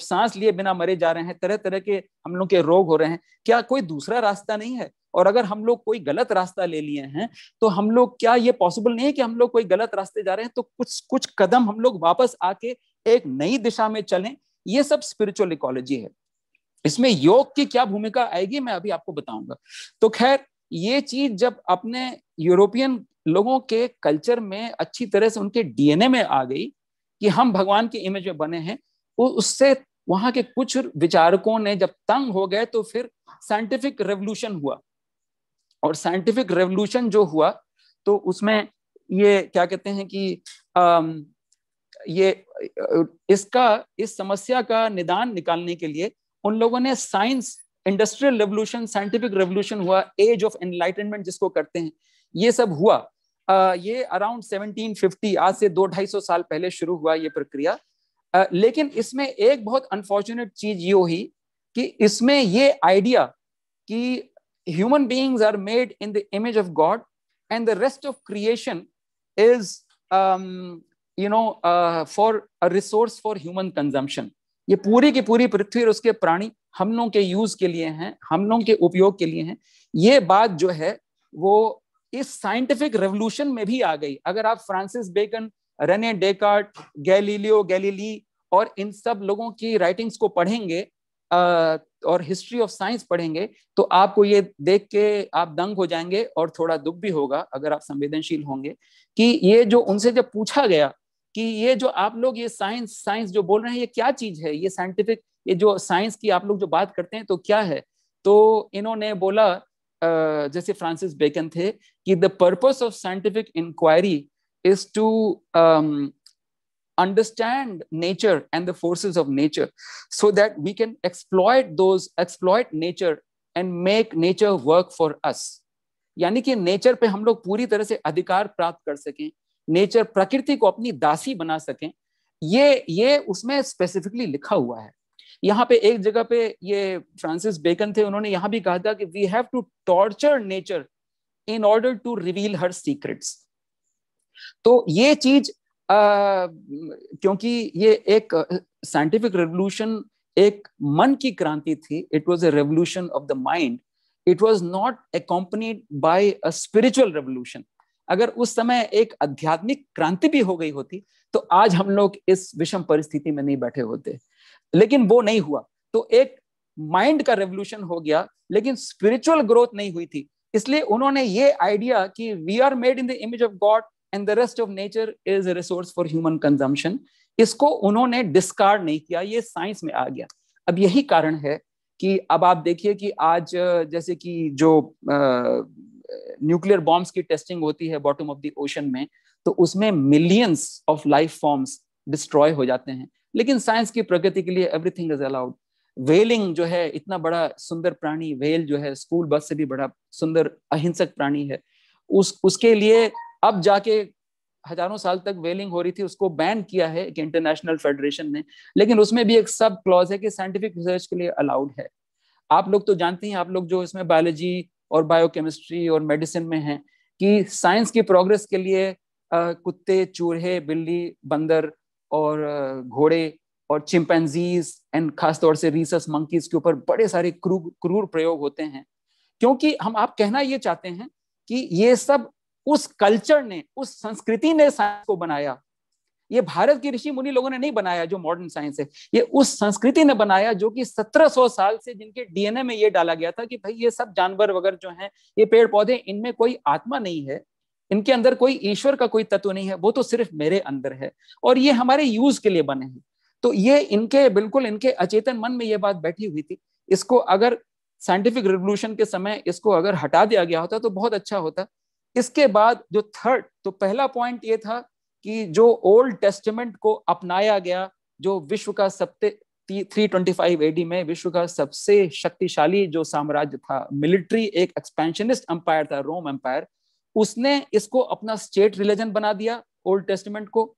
सांस लिए बिना मरे जा रहे हैं तरह तरह के हम लोग के रोग हो रहे हैं क्या कोई दूसरा रास्ता नहीं है और अगर हम लोग कोई गलत रास्ता ले लिए हैं तो हम लोग क्या ये पॉसिबल नहीं है कि हम लोग कोई गलत रास्ते जा रहे हैं तो कुछ कुछ कदम हम लोग वापस आके एक नई दिशा में चलें ये सब स्पिरिचुअल इकोलॉजी है इसमें योग की क्या भूमिका आएगी मैं अभी आपको बताऊंगा तो खैर ये चीज जब अपने यूरोपियन लोगों के कल्चर में अच्छी तरह से उनके डीएनए में आ गई कि हम भगवान के इमेज में बने हैं तो उससे वहां के कुछ विचारकों ने जब तंग हो गए तो फिर साइंटिफिक रेवोल्यूशन हुआ और साइंटिफिक रेवोल्यूशन जो हुआ तो उसमें ये क्या कहते हैं कि आ, ये इसका इस समस्या का निदान निकालने के लिए उन लोगों ने science industrial revolution scientific revolution हुआ एज ऑफ एनलाइटनमेंट जिसको करते हैं ये सब हुआ आ, ये अराउंड 1750 आज से दो ढाई सौ साल पहले शुरू हुआ ये प्रक्रिया आ, लेकिन इसमें एक बहुत अनफॉर्चुनेट चीज ये हुई कि इसमें ये आइडिया कि human beings are made in the image of God, and the rest of creation is, um, you know, uh, for a resource for human consumption. ये पूरी की पूरी पृथ्वी और उसके प्राणी हम लोग के यूज के लिए हैं हम लोगों के उपयोग के लिए हैं ये बात जो है वो इस साइंटिफिक रेवोल्यूशन में भी आ गई अगर आप Francis Bacon Rene Descartes Galileo Galilei और इन सब लोगों की राइटिंग्स को पढ़ेंगे uh, और हिस्ट्री ऑफ साइंस पढ़ेंगे तो आपको ये देख के आप दंग हो जाएंगे और थोड़ा दुख भी होगा अगर आप संवेदनशील होंगे कि ये जो उनसे जब पूछा गया कि ये जो आप लोग ये साइंस साइंस जो बोल रहे हैं ये क्या चीज है ये साइंटिफिक ये जो साइंस की आप लोग जो बात करते हैं तो क्या है तो इन्होंने बोला जैसे फ्रांसिस बेकन थे कि the purpose of scientific inquiry is to understand nature and the forces of nature so that we can exploit those exploit nature and make nature work for us यानी कि नेचर पे हम लोग पूरी तरह से अधिकार प्राप्त कर सकें नेचर प्रकृति को अपनी दासी बना सकें ये ये उसमें स्पेसिफिकली लिखा हुआ है यहाँ पे एक जगह पे ये फ्रांसिस बेकन थे उन्होंने यहाँ भी कहा था कि we have to torture nature in order to reveal her secrets तो ये चीज क्योंकि ये एक साइंटिफिक रेवोल्यूशन एक मन की क्रांति थी it was a revolution of the mind it was not accompanied by a spiritual revolution अगर उस समय एक आध्यात्मिक क्रांति भी हो गई होती तो आज हम लोग इस विषम परिस्थिति में नहीं बैठे होते लेकिन वो नहीं हुआ तो एक माइंड का रेवोल्यूशन हो गया लेकिन स्पिरिचुअल ग्रोथ नहीं हुई थी इसलिए उन्होंने ये आइडिया कि we are made in the image of God and the rest of nature is resource for human consumption इसको उन्होंने डिस्कार्ड नहीं किया ये साइंस में आ गया अब यही कारण है कि अब आप देखिए कि आज जैसे कि जो न्यूक्लियर बॉम्ब्स की टेस्टिंग होती है बॉटम ऑफ द ओशन में तो उसमें millions of life forms destroy हो जाते हैं लेकिन साइंस की प्रगति के लिए एवरीथिंग इज अलाउड वेलिंग जो है इतना बड़ा सुंदर प्राणी वेल जो है स्कूल बस से भी बड़ा सुंदर अहिंसक प्राणी है उस उसके लिए अब जाके हजारों साल तक वेलिंग हो रही थी उसको बैन किया है एक इंटरनेशनल फेडरेशन ने लेकिन उसमें भी एक सब क्लॉज है कि साइंटिफिक रिसर्च के लिए अलाउड है आप लोग तो जानते हैं आप लोग जो इसमें बायोलॉजी और बायोकेमिस्ट्री और मेडिसिन में हैं कि साइंस की प्रोग्रेस के लिए कुत्ते चूहे बिल्ली बंदर और घोड़े और चिंपैनजीज एंड खासतौर से रीसस मंकीज के ऊपर बड़े सारे क्रूर क्रूर प्रयोग होते हैं क्योंकि हम आप कहना ये चाहते हैं कि ये सब उस कल्चर ने उस संस्कृति ने साइंस को बनाया ये भारत की ऋषि मुनि लोगों ने नहीं बनाया जो मॉडर्न साइंस है ये उस संस्कृति ने बनाया जो कि 1700 साल से जिनके डीएनए में ये डाला गया था कि भाई ये सब जानवर वगैरह जो हैं ये पेड़ पौधे इनमें कोई आत्मा नहीं है इनके अंदर कोई ईश्वर का कोई तत्व नहीं है वो तो सिर्फ मेरे अंदर है और ये हमारे यूज के लिए बने हैं तो ये इनके बिल्कुल इनके अचेतन मन में ये बात बैठी हुई थी इसको अगर साइंटिफिक रिवोल्यूशन के समय इसको अगर हटा दिया गया होता तो बहुत अच्छा होता इसके बाद जो थर्ड तो पहला पॉइंट ये था कि जो ओल्ड टेस्टमेंट को अपनाया गया जो विश्व का सबसे 325 एडी में विश्व का सबसे शक्तिशाली जो साम्राज्य था मिलिट्री एक एक्सपेंशनिस्ट एम्पायर था रोम एम्पायर उसने इसको अपना स्टेट रिलीजन बना दिया ओल्ड टेस्टमेंट को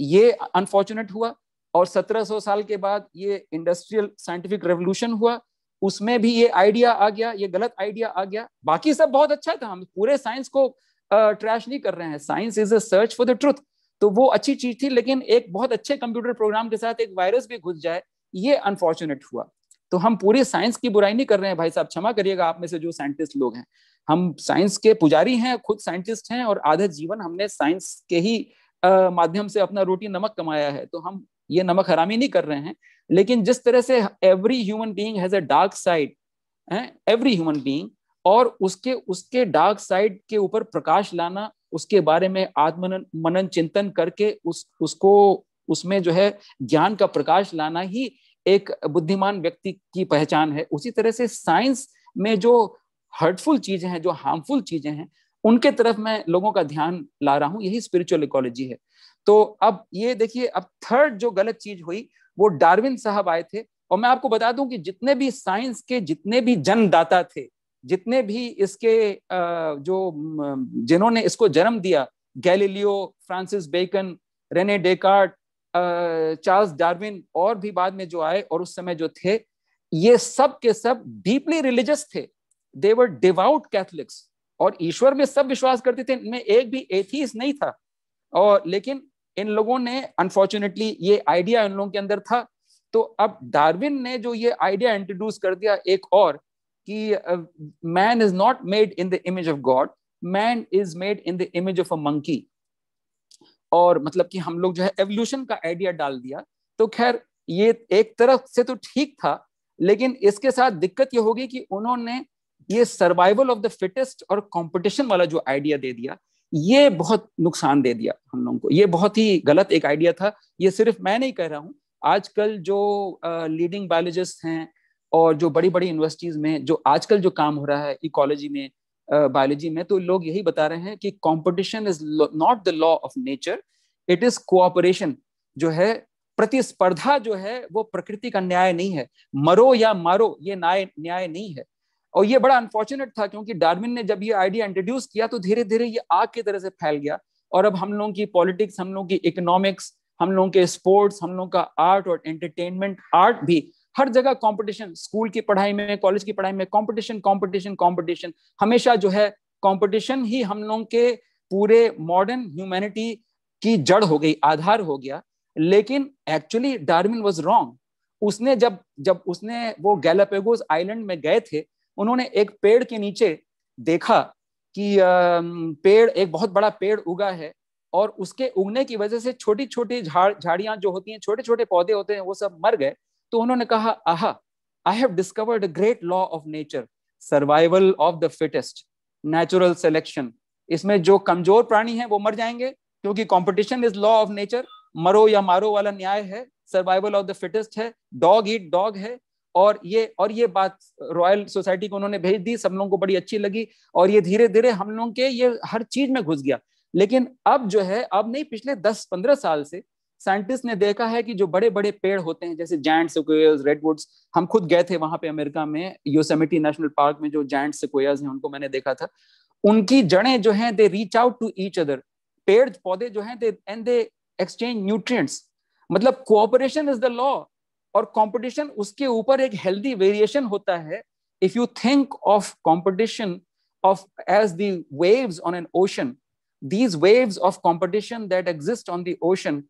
ये अनफॉर्चुनेट हुआ और 1700 साल के बाद ये इंडस्ट्रियल साइंटिफिक रेवोल्यूशन हुआ उसमें भी ये आइडिया आ गया ये गलत आइडिया आ गया बाकी सब बहुत अच्छा था हम पूरे साइंस को ट्रैश नहीं कर रहे हैं science is a search for the truth तो वो अच्छी चीज थी लेकिन एक बहुत अच्छे कंप्यूटर प्रोग्राम के साथ एक वायरस भी घुस जाए ये अनफॉर्चुनेट हुआ तो हम पूरी साइंस की बुराई नहीं कर रहे हैं भाई साहब क्षमा करिएगा आप में से जो साइंटिस्ट लोग हैं हम साइंस के पुजारी हैं खुद साइंटिस्ट हैं और आधे जीवन हमने साइंस के ही माध्यम से अपना रोटी नमक कमाया है तो हम ये नमक हरामी नहीं कर रहे हैं लेकिन जिस तरह से every human being has a dark side every human being और उसके उसके डार्क साइड के ऊपर प्रकाश लाना उसके बारे में आत्मनन मनन चिंतन करके उस उसको उसमें जो है ज्ञान का प्रकाश लाना ही एक बुद्धिमान व्यक्ति की पहचान है उसी तरह से साइंस में जो हर्टफुल चीजें हैं जो हार्मफुल चीजें हैं उनके तरफ मैं लोगों का ध्यान ला रहा हूँ यही स्पिरिचुअल इकोलॉजी है तो अब ये देखिए अब थर्ड जो गलत चीज हुई वो डार्विन साहब आए थे और मैं आपको बता दूं कि जितने भी साइंस के जितने भी जन्मदाता थे जितने भी इसके जो जिन्होंने इसको जन्म दिया Galileo Francis Bacon Rene Descartes Charles Darwin और भी बाद में जो आए और उस समय जो थे ये सब के सब डीपली रिलीजियस थे देवर डिवाउट कैथलिक्स और ईश्वर में सब विश्वास करते थे इनमें एक भी एथीस नहीं था और लेकिन इन लोगों ने अनफॉर्चुनेटली ये आइडिया इन लोगों के अंदर था तो अब डार्विन ने जो ये आइडिया इंट्रोड्यूस कर दिया एक और कि man is not made in the image of God man is made in the image of a monkey और मतलब कि हम लोग जो है एवोल्यूशन का आइडिया डाल दिया तो खैर ये एक तरफ से तो ठीक था लेकिन इसके साथ दिक्कत ये होगी कि उन्होंने ये सर्वाइवल ऑफ द फिटेस्ट और कंपटीशन वाला जो आइडिया दे दिया ये बहुत नुकसान दे दिया हम लोगों को ये बहुत ही गलत एक आइडिया था ये सिर्फ मैं नहीं कह रहा हूँ आजकल जो लीडिंग बायोलॉजिस्ट हैं और जो बड़ी बड़ी यूनिवर्सिटीज में जो आजकल जो काम हो रहा है इकोलॉजी में बायोलॉजी में तो लोग यही बता रहे हैं कि competition is not the law of nature it is cooperation जो है प्रतिस्पर्धा जो है वो प्रकृति का न्याय नहीं है मरो या मारो ये न्याय न्याय नहीं है और ये बड़ा अनफॉर्चुनेट था क्योंकि डार्विन ने जब ये आइडिया इंट्रोड्यूस किया तो धीरे धीरे ये आग की तरह से फैल गया और अब हम लोगों की पॉलिटिक्स हम लोगों की इकोनॉमिक्स हम लोगों के स्पोर्ट्स हम लोगों का आर्ट और एंटरटेनमेंट आर्ट भी हर जगह कंपटीशन स्कूल की पढ़ाई में कॉलेज की पढ़ाई में कंपटीशन कंपटीशन कंपटीशन हमेशा जो है कंपटीशन ही हम लोगों के पूरे मॉडर्न ह्यूमैनिटी की जड़ हो गई आधार हो गया लेकिन एक्चुअली डार्विन वाज रॉन्ग उसने जब जब उसने वो गैलापेगोस आइलैंड में गए थे उन्होंने एक पेड़ के नीचे देखा कि पेड़ एक बहुत बड़ा पेड़ उगा है और उसके उगने की वजह से छोटी छोटी झाड़ झाड़ियां जो होती हैं छोटे छोटे पौधे होते हैं वो सब मर गए तो उन्होंने कहा aha I have discovered great law of nature survival of the fittest natural selection इसमें जो कमजोर प्राणी हैं वो मर जाएंगे क्योंकि competition is law of nature मरो या मारो वाला न्याय है सर्वाइवल ऑफ द फिटेस्ट है डॉग ईट डॉग है और ये और ये बात रॉयल सोसाइटी को उन्होंने भेज दी सब लोगों को बड़ी अच्छी लगी और ये धीरे धीरे हम लोगों के ये हर चीज में घुस गया लेकिन अब जो है अब नहीं पिछले दस पंद्रह साल से साइंटिस्ट ने देखा है कि जो बड़े बड़े पेड़ होते हैं जैसे जैंट सिक्वेयर्स रेडवुड्स हम खुद गए थे वहां पे अमेरिका में योसेमिटी नेशनल पार्क में जो जैंट सिक्वेयर्स हैं उनको मैंने देखा था उनकी जड़ें जो हैं they reach out to each other पेड़ पौधे जो हैं they and they exchange nutrients मतलब कोऑपरेशन इज द लॉ और कंपटीशन उसके ऊपर एक हेल्दी वेरिएशन होता है if you think of competition of as waves on an ocean these waves of competition that exist on the ocean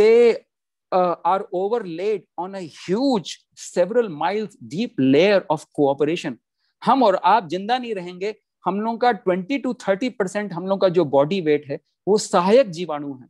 they are overlaid on a several miles deep layer of cooperation हम और आप जिंदा नहीं रहेंगे हम लोगों का twenty two thirty percent हम लोग का जो बॉडी वेट है वो सहायक जीवाणु है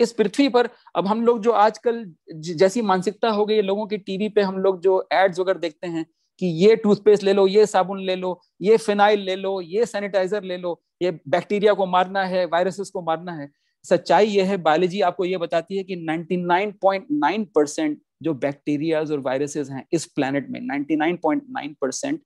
इस पृथ्वी पर अब हम लोग जो आजकल जैसी मानसिकता हो गई है लोगों की टीवी पे हम लोग जो एड्स वगैरह देखते हैं कि ये टूथपेस्ट ले लो ये साबुन ले लो ये फिनाइल ले लो ये सैनिटाइजर ले लो ये बैक्टीरिया को मारना है वायरसेस को मारना है सच्चाई यह है बायोलॉजी आपको ये बताती है कि 99.9 परसेंट जो बैक्टीरियाज और वायरसेस हैं इस प्लानट में 99.9 परसेंट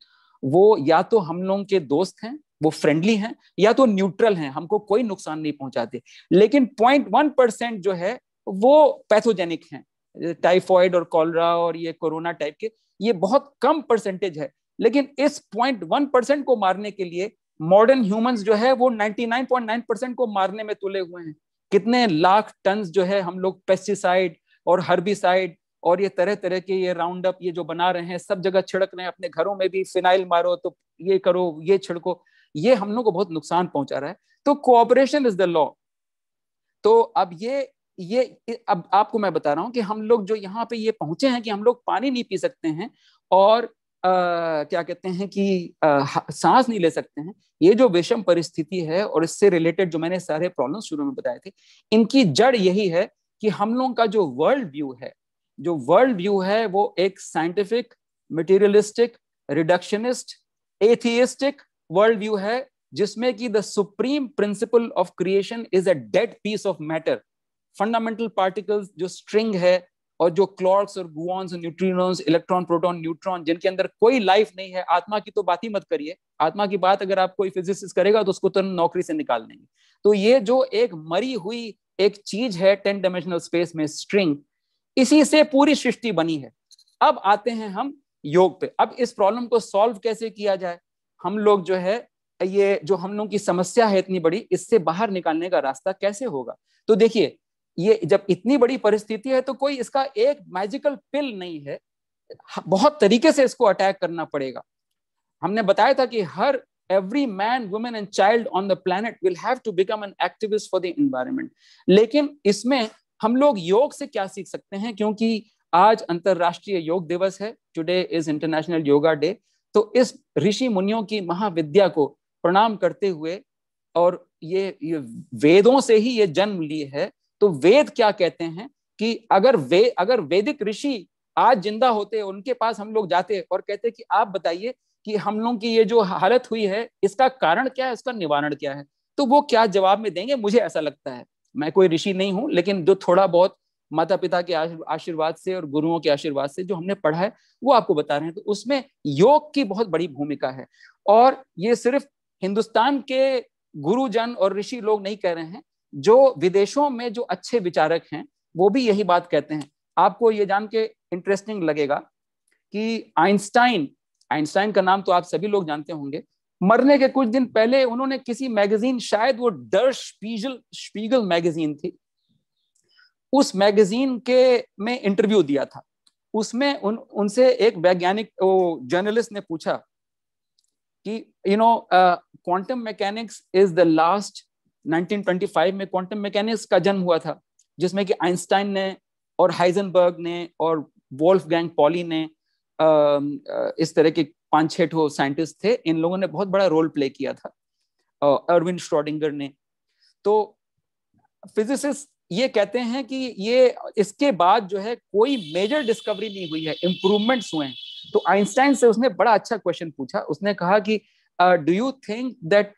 वो या तो हम लोगों के दोस्त हैं वो फ्रेंडली हैं या तो न्यूट्रल हैं हमको कोई नुकसान नहीं पहुंचाते लेकिन पॉइंट वन परसेंट जो है वो पैथोजेनिक हैं टाइफॉइड और कॉलरा और ये कोरोना टाइप के ये बहुत कम परसेंटेज है लेकिन इस पॉइंट वन परसेंट को मारने के लिए मॉडर्न ह्यूमंस जो है वो नाइन पॉइंट नाइन परसेंट को मारने में तुले हुए हैं कितने लाख टन जो है हम लोग पेस्टिसाइड और हर्बिसाइड और ये तरह तरह के ये राउंड अप ये जो बना रहे हैं सब जगह छिड़क रहे हैं अपने घरों में भी फिनाइल मारो तो ये करो ये छिड़को ये हम लोग को बहुत नुकसान पहुंचा रहा है तो कोऑपरेशन इज द लॉ तो अब ये ये अब आपको मैं बता रहा हूं कि हम लोग जो यहाँ पे ये पहुंचे हैं कि हम लोग पानी नहीं पी सकते हैं और आ, क्या कहते हैं कि आ, सांस नहीं ले सकते हैं ये जो विषम परिस्थिति है और इससे रिलेटेड जो मैंने सारे प्रॉब्लम शुरू में बताए थे इनकी जड़ यही है कि हम लोगों का जो वर्ल्ड व्यू है जो वर्ल्ड व्यू है वो एक scientific materialistic reductionist atheistic world view है जिसमें कि the supreme principle of creation is a dead piece of matter fundamental particles जो स्ट्रिंग है और जो क्लॉक्स और गुआन्स और इलेक्ट्रॉन प्रोटॉन न्यूट्रॉन जिनके अंदर कोई लाइफ नहीं है आत्मा की तो बात ही मत करिए आत्मा की बात अगर आप कोई फिजिसिस्ट करेगा तो उसको तुरंत तो नौकरी से निकाल देंगे तो ये जो एक मरी हुई एक चीज है टेन डायमेंशनल स्पेस में स्ट्रिंग इसी से पूरी सृष्टि बनी है अब आते हैं हम योग पे अब इस प्रॉब्लम को सॉल्व कैसे किया जाए हम लोग जो है ये जो हम लोग की समस्या है इतनी बड़ी इससे बाहर निकालने का रास्ता कैसे होगा तो देखिए ये जब इतनी बड़ी परिस्थिति है तो कोई इसका एक मैजिकल पिल नहीं है बहुत तरीके से इसको अटैक करना पड़ेगा हमने बताया था कि हर every man women and child on the planet will have to become an activist for the environment लेकिन इसमें हम लोग योग से क्या सीख सकते हैं क्योंकि आज अंतरराष्ट्रीय योग दिवस है today is International Yoga Day तो इस ऋषि मुनियों की महाविद्या को प्रणाम करते हुए और ये, ये वेदों से ही ये जन्म लिए है तो वेद क्या कहते हैं कि अगर वे अगर वैदिक ऋषि आज जिंदा होते उनके पास हम लोग जाते और कहते कि आप बताइए कि हम लोगों की ये जो हालत हुई है इसका कारण क्या है इसका निवारण क्या है तो वो क्या जवाब में देंगे मुझे ऐसा लगता है मैं कोई ऋषि नहीं हूँ लेकिन जो थोड़ा बहुत माता पिता के आशीर्वाद से और गुरुओं के आशीर्वाद से जो हमने पढ़ा है वो आपको बता रहे हैं तो उसमें योग की बहुत बड़ी भूमिका है और ये सिर्फ हिंदुस्तान के गुरुजन और ऋषि लोग नहीं कह रहे हैं जो विदेशों में जो अच्छे विचारक हैं वो भी यही बात कहते हैं आपको ये जान के इंटरेस्टिंग लगेगा कि आइंस्टाइन आइंस्टाइन का नाम तो आप सभी लोग जानते होंगे मरने के कुछ दिन पहले उन्होंने किसी मैगजीन शायद वो डर स्पीजल स्पीगल मैगजीन थी उस मैगजीन के में इंटरव्यू दिया था उसमें उन उनसे एक वैज्ञानिक जर्नलिस्ट ने पूछा कि you know quantum mechanics is the last 1925 में क्वांटम मैकेनिक्स का जन्म हुआ था जिसमें कि आइंस्टाइन ने और हाइजनबर्ग ने और वोल्फ गैंग पॉली ने um, uh, इस तरह के पांच छह ठो साइंटिस्ट थे इन लोगों ने बहुत बड़ा रोल प्ले किया था अरविंद uh, श्रॉडिंगर ने तो फिजिसिस्ट ये कहते हैं कि ये इसके बाद जो है कोई मेजर डिस्कवरी नहीं हुई है इंप्रूवमेंट्स हुए हैं तो आइंस्टाइन से उसने बड़ा अच्छा क्वेश्चन पूछा उसने कहा कि do you think that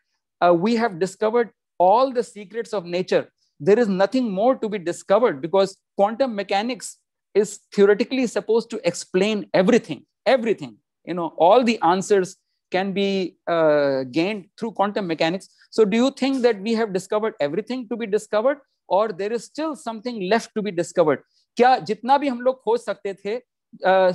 we have discovered all the secrets of nature there is nothing more to be discovered because quantum mechanics is theoretically suppose to explain everything everything you know all the answers can be gained through quantum mechanics so do you think that we have discovered everything to be discovered और there is still something left to be discovered क्या जितना भी हम लोग खोज सकते थे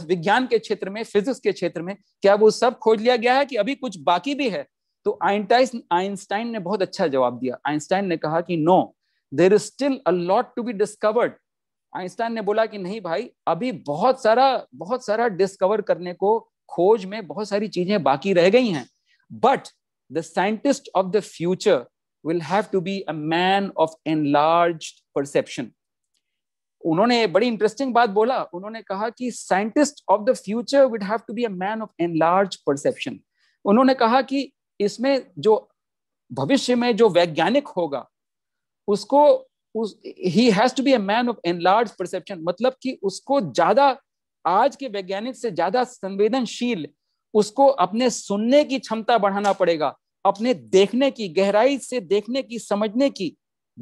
विज्ञान के क्षेत्र में फिजिक्स के क्षेत्र में क्या वो सब खोज लिया गया है कि अभी कुछ बाकी भी है तो आइंटाइस आइंस्टाइन ने बहुत अच्छा जवाब दिया आइंस्टाइन ने कहा कि no there is still a lot to be discovered Einstein ने बोला कि नहीं भाई अभी बहुत सारा बहुत सारा डिस्कवर करने को खोज में बहुत सारी चीजें बाकी रह गई हैं but the scientist of the future will have to be a man of enlarged perception. उन्होंने बड़ी इंटरेस्टिंग बात बोला उन्होंने कहा कि scientist of the future would have to be a man of enlarge perception उन्होंने कहा कि इसमें जो भविष्य में जो वैज्ञानिक होगा उसको उस ही has to be a man of enlarge perception मतलब कि उसको ज्यादा आज के वैज्ञानिक से ज्यादा संवेदनशील उसको अपने सुनने की क्षमता बढ़ाना पड़ेगा अपने देखने की गहराई से देखने की समझने की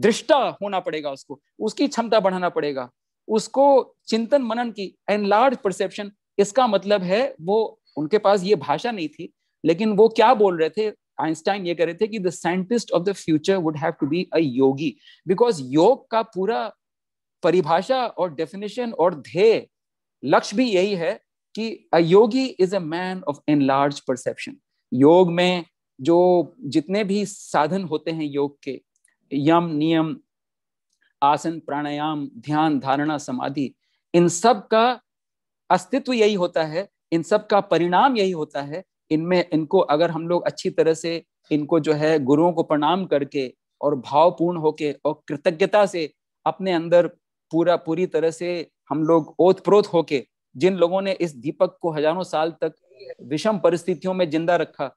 दृष्टा होना पड़ेगा उसको उसकी क्षमता बढ़ाना पड़ेगा उसको चिंतन मनन की एंड लार्ज परसेप्शन इसका मतलब है वो उनके पास ये भाषा नहीं थी लेकिन वो क्या बोल रहे थे आइंस्टाइन ये कह रहे थे कि the scientist of the future would have to be a yogi because योग का पूरा परिभाषा और डेफिनेशन और ध्येय लक्ष्य भी यही है कि a yogi is a man of enlarge perception योग में जो जितने भी साधन होते हैं योग के यम नियम आसन प्राणायाम ध्यान धारणा समाधि इन सब का अस्तित्व यही होता है इन सब का परिणाम यही होता है इनमें इनको अगर हम लोग अच्छी तरह से इनको जो है गुरुओं को प्रणाम करके और भावपूर्ण होके और कृतज्ञता से अपने अंदर पूरा पूरी तरह से हम लोग ओत प्रोत होके जिन लोगों ने इस दीपक को हजारों साल तक विषम परिस्थितियों में जिंदा रखा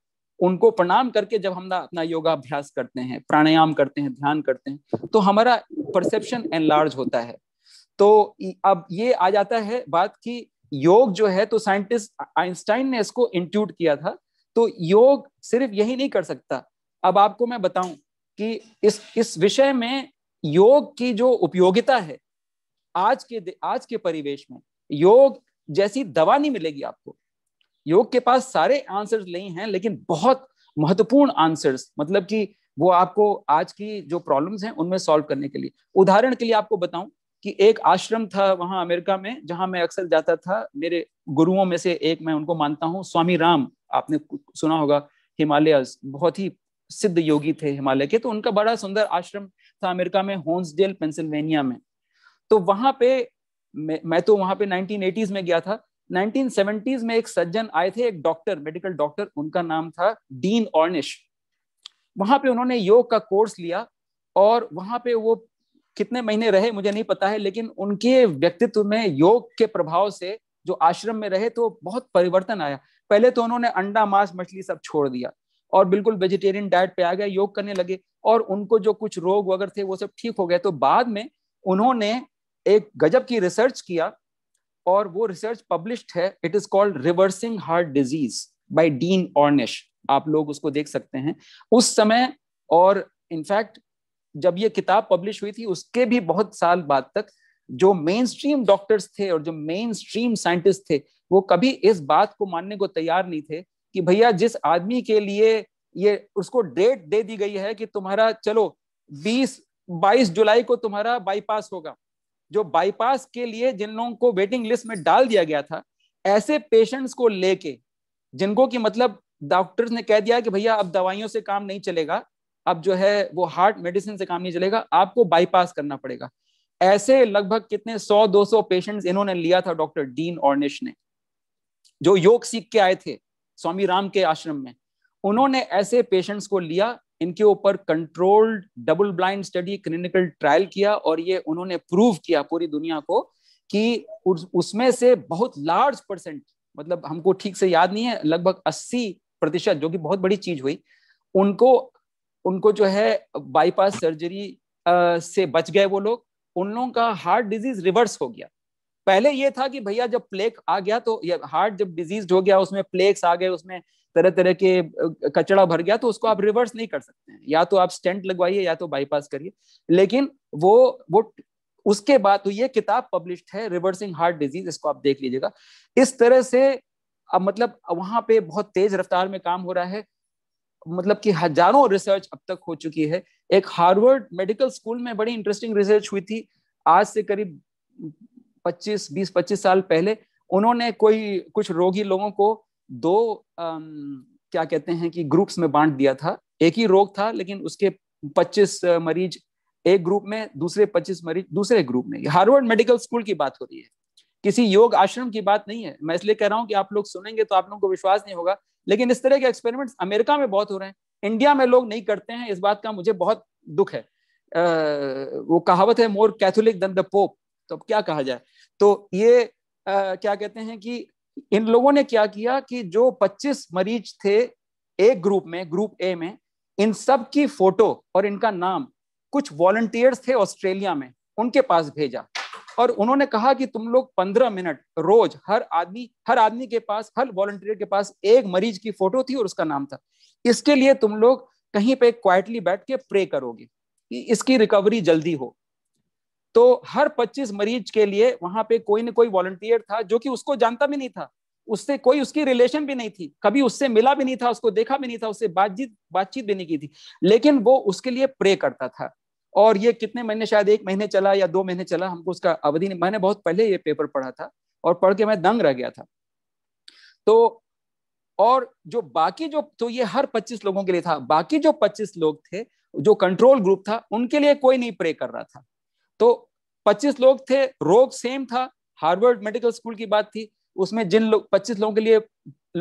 उनको प्रणाम करके जब हम अपना योगाभ्यास करते हैं प्राणायाम करते हैं ध्यान करते हैं तो हमारा परसेप्शन एनलार्ज होता है तो अब ये आ जाता है बात की योग जो है तो साइंटिस्ट आइंस्टाइन ने इसको इंट्यूट किया था तो योग सिर्फ यही नहीं कर सकता अब आपको मैं बताऊं कि इस इस विषय में योग की जो उपयोगिता है आज के आज के परिवेश में योग जैसी दवा नहीं मिलेगी आपको योग के पास सारे आंसर्स नहीं हैं लेकिन बहुत महत्वपूर्ण आंसर्स मतलब कि वो आपको आज की जो प्रॉब्लम्स हैं उनमें सॉल्व करने के लिए उदाहरण के लिए आपको बताऊं कि एक आश्रम था वहां अमेरिका में जहां मैं अक्सर जाता था मेरे गुरुओं में से एक मैं उनको मानता हूँ स्वामी राम आपने सुना होगा हिमालय बहुत ही सिद्ध योगी थे हिमालय के तो उनका बड़ा सुंदर आश्रम था अमेरिका में होन्सडेल पेंसिल्वेनिया में तो वहां पे मैं, मैं तो वहां पे 1980s में गया था 1970s में एक सज्जन आए थे एक डॉक्टर मेडिकल डॉक्टर उनका नाम था डीन ऑर्निश वहां पे उन्होंने योग का कोर्स लिया और वहां पे वो कितने महीने रहे मुझे नहीं पता है लेकिन उनके व्यक्तित्व में योग के प्रभाव से जो आश्रम में रहे तो बहुत परिवर्तन आया पहले तो उन्होंने अंडा मांस मछली सब छोड़ दिया और बिल्कुल वेजिटेरियन डाइट पे आ गए योग करने लगे और उनको जो कुछ रोग वगैरह थे वो सब ठीक हो गए तो बाद में उन्होंने एक गजब की रिसर्च किया और वो रिसर्च पब्लिश है it is called reversing heart disease by Dean Ornish आप लोग उसको देख सकते हैं उस समय और इनफैक्ट जब ये किताब पब्लिश हुई थी उसके भी बहुत साल बाद तक जो मेन स्ट्रीम डॉक्टर्स थे और जो मेन स्ट्रीम साइंटिस्ट थे वो कभी इस बात को मानने को तैयार नहीं थे कि भैया जिस आदमी के लिए ये उसको डेट दे दी गई है कि तुम्हारा चलो 20 22 जुलाई को तुम्हारा बाईपास होगा जो बाईपास के लिए जिन लोगों को वेटिंग लिस्ट में डाल दिया गया था ऐसे पेशेंट्स को लेके जिनको कि मतलब डॉक्टर्स ने कह दिया कि भैया अब दवाइयों से काम नहीं चलेगा अब जो है वो हार्ट मेडिसिन से काम नहीं चलेगा आपको बाईपास करना पड़ेगा ऐसे लगभग कितने 100-200 पेशेंट्स इन्होंने लिया था डॉक्टर डीन ऑर्निश ने जो योग सीख के आए थे स्वामी राम के आश्रम में उन्होंने ऐसे पेशेंट्स को लिया इनके ऊपर controlled double blind study clinical trial किया और ये उन्होंने प्रूव किया पूरी दुनिया को कि उसमें से बहुत लार्ज परसेंट मतलब हमको ठीक से याद नहीं है लगभग 80 प्रतिशत जो कि बहुत बड़ी चीज हुई उनको उनको जो है बाईपास सर्जरी आ, से बच गए वो लोग उन लोगों का हार्ट डिजीज रिवर्स हो गया पहले ये था कि भैया जब प्लेग आ गया तो हार्ट जब डिजीज हो गया उसमें प्लेग्स आ गए उसमें तरह तरह के कचड़ा भर गया तो उसको आप रिवर्स नहीं कर सकते हैं या तो आप स्टेंट लगवाइए या तो बाईपास करिए लेकिन वो वो उसके बाद तो ये किताब पब्लिश है रिवर्सिंग हार्ट डिजीज इसको आप देख लीजिएगा इस तरह से अब मतलब वहां पे बहुत तेज रफ्तार में काम हो रहा है मतलब कि हजारों रिसर्च अब तक हो चुकी है एक हार्वर्ड मेडिकल स्कूल में बड़ी इंटरेस्टिंग रिसर्च हुई थी आज से करीब 25 20 25 साल पहले उन्होंने कोई कुछ रोगी लोगों को दो अम, क्या कहते हैं कि ग्रुप्स में बांट दिया था एक ही रोग था लेकिन उसके 25 मरीज एक ग्रुप में दूसरे 25 मरीज दूसरे ग्रुप में हार्वर्ड मेडिकल स्कूल की बात हो रही है किसी योग आश्रम की बात नहीं है मैं इसलिए कह रहा हूं कि आप लोग सुनेंगे तो आप लोगों को विश्वास नहीं होगा लेकिन इस तरह के एक्सपेरिमेंट्स अमेरिका में बहुत हो रहे हैं इंडिया में लोग नहीं करते हैं इस बात का मुझे बहुत दुख है आ, वो कहावत है more Catholic than the Pope तो अब क्या कहा जाए तो ये आ, क्या कहते हैं कि इन लोगों ने क्या किया कि जो 25 मरीज थे एक ग्रुप में ग्रुप ए में इन सब की फोटो और इनका नाम कुछ वॉलंटियर्स थे ऑस्ट्रेलिया में उनके पास भेजा और उन्होंने कहा कि तुम लोग पंद्रह मिनट रोज हर आदमी हर आदमी के पास हर वॉलंटियर के पास एक मरीज की फोटो थी और उसका नाम था इसके लिए तुम लोग कहीं पे क्वाइटली बैठ के प्रे करोगे कि इसकी रिकवरी जल्दी हो तो हर 25 मरीज के लिए वहां पे कोई ना कोई वॉलंटियर था जो कि उसको जानता भी नहीं था उससे कोई उसकी रिलेशन भी नहीं थी कभी उससे मिला भी नहीं था उसको देखा भी नहीं था उससे बातचीत बातचीत भी नहीं की थी लेकिन वो उसके लिए प्रे करता था और ये कितने महीने शायद एक महीने चला या दो महीने चला हमको उसका अवधि नहीं मैंने बहुत पहले ये पेपर पढ़ा था और पढ़ के मैं दंग रह गया था तो और जो बाकी जो तो ये हर 25 लोगों के लिए था बाकी जो 25 लोग थे जो कंट्रोल ग्रुप था उनके लिए कोई नहीं प्रे कर रहा था तो 25 लोग थे रोग सेम था हार्वर्ड मेडिकल स्कूल की बात थी उसमें जिन लोग पच्चीस लोगों के लिए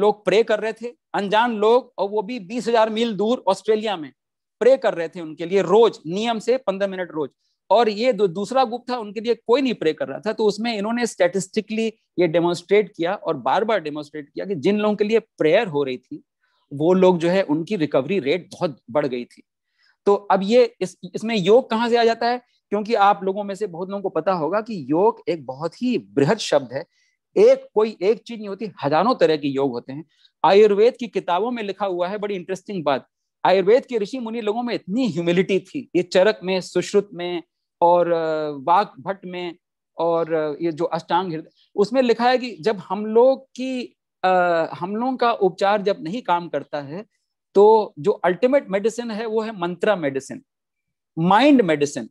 लोग प्रे कर रहे थे अनजान लोग और वो भी बीस हजार मील दूर ऑस्ट्रेलिया में प्रे कर रहे थे उनके लिए रोज नियम से पंद्रह मिनट रोज और ये जो दूसरा ग्रुप था उनके लिए कोई नहीं प्रे कर रहा था तो उसमें इन्होंने स्टेटिस्टिकली ये डेमोन्स्ट्रेट किया और बार बार डेमोन्स्ट्रेट किया कि जिन लोगों के लिए प्रेयर हो रही थी वो लोग जो है उनकी रिकवरी रेट बहुत बढ़ गई थी तो अब ये इस इसमें योग कहाँ से आ जाता है क्योंकि आप लोगों में से बहुत लोगों को पता होगा कि योग एक बहुत ही बृहद शब्द है एक कोई एक चीज नहीं होती हजारों तरह के योग होते हैं आयुर्वेद की किताबों में लिखा हुआ है बड़ी इंटरेस्टिंग बात आयुर्वेद के ऋषि मुनि लोगों में इतनी ह्यूमिलिटी थी ये चरक में सुश्रुत में और वाक भट्ट में और ये जो अष्टांग हृदय उसमें लिखा है कि जब हम लोग की अः हम लोगों का उपचार जब नहीं काम करता है तो जो अल्टीमेट मेडिसिन है वो है मंत्रा मेडिसिन माइंड मेडिसिन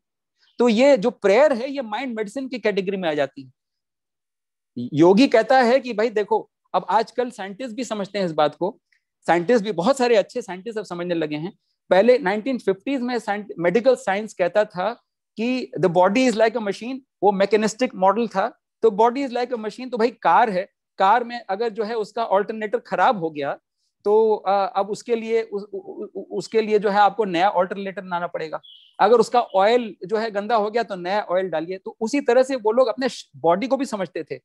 तो ये जो प्रेयर है ये माइंड मेडिसिन की कैटेगरी में आ जाती है योगी कहता है कि भाई देखो अब आजकल साइंटिस्ट भी समझते हैं इस बात को साइंटिस्ट भी बहुत सारे अच्छे साइंटिस्ट अब समझने लगे हैं पहले 1950s में मेडिकल साइंस कहता था कि the body is like a machine वो मैकेनिस्टिक मॉडल था तो body is like a machine तो भाई कार है कार में अगर जो है उसका ऑल्टरनेटर खराब हो गया तो अब उसके लिए उस, उसके लिए जो है आपको नया ऑल्टरनेटर लाना पड़ेगा अगर उसका ऑयल जो है गंदा हो गया तो नया ऑयल डालिए तो उसी तरह से वो लोग अपने बॉडी को भी समझते थे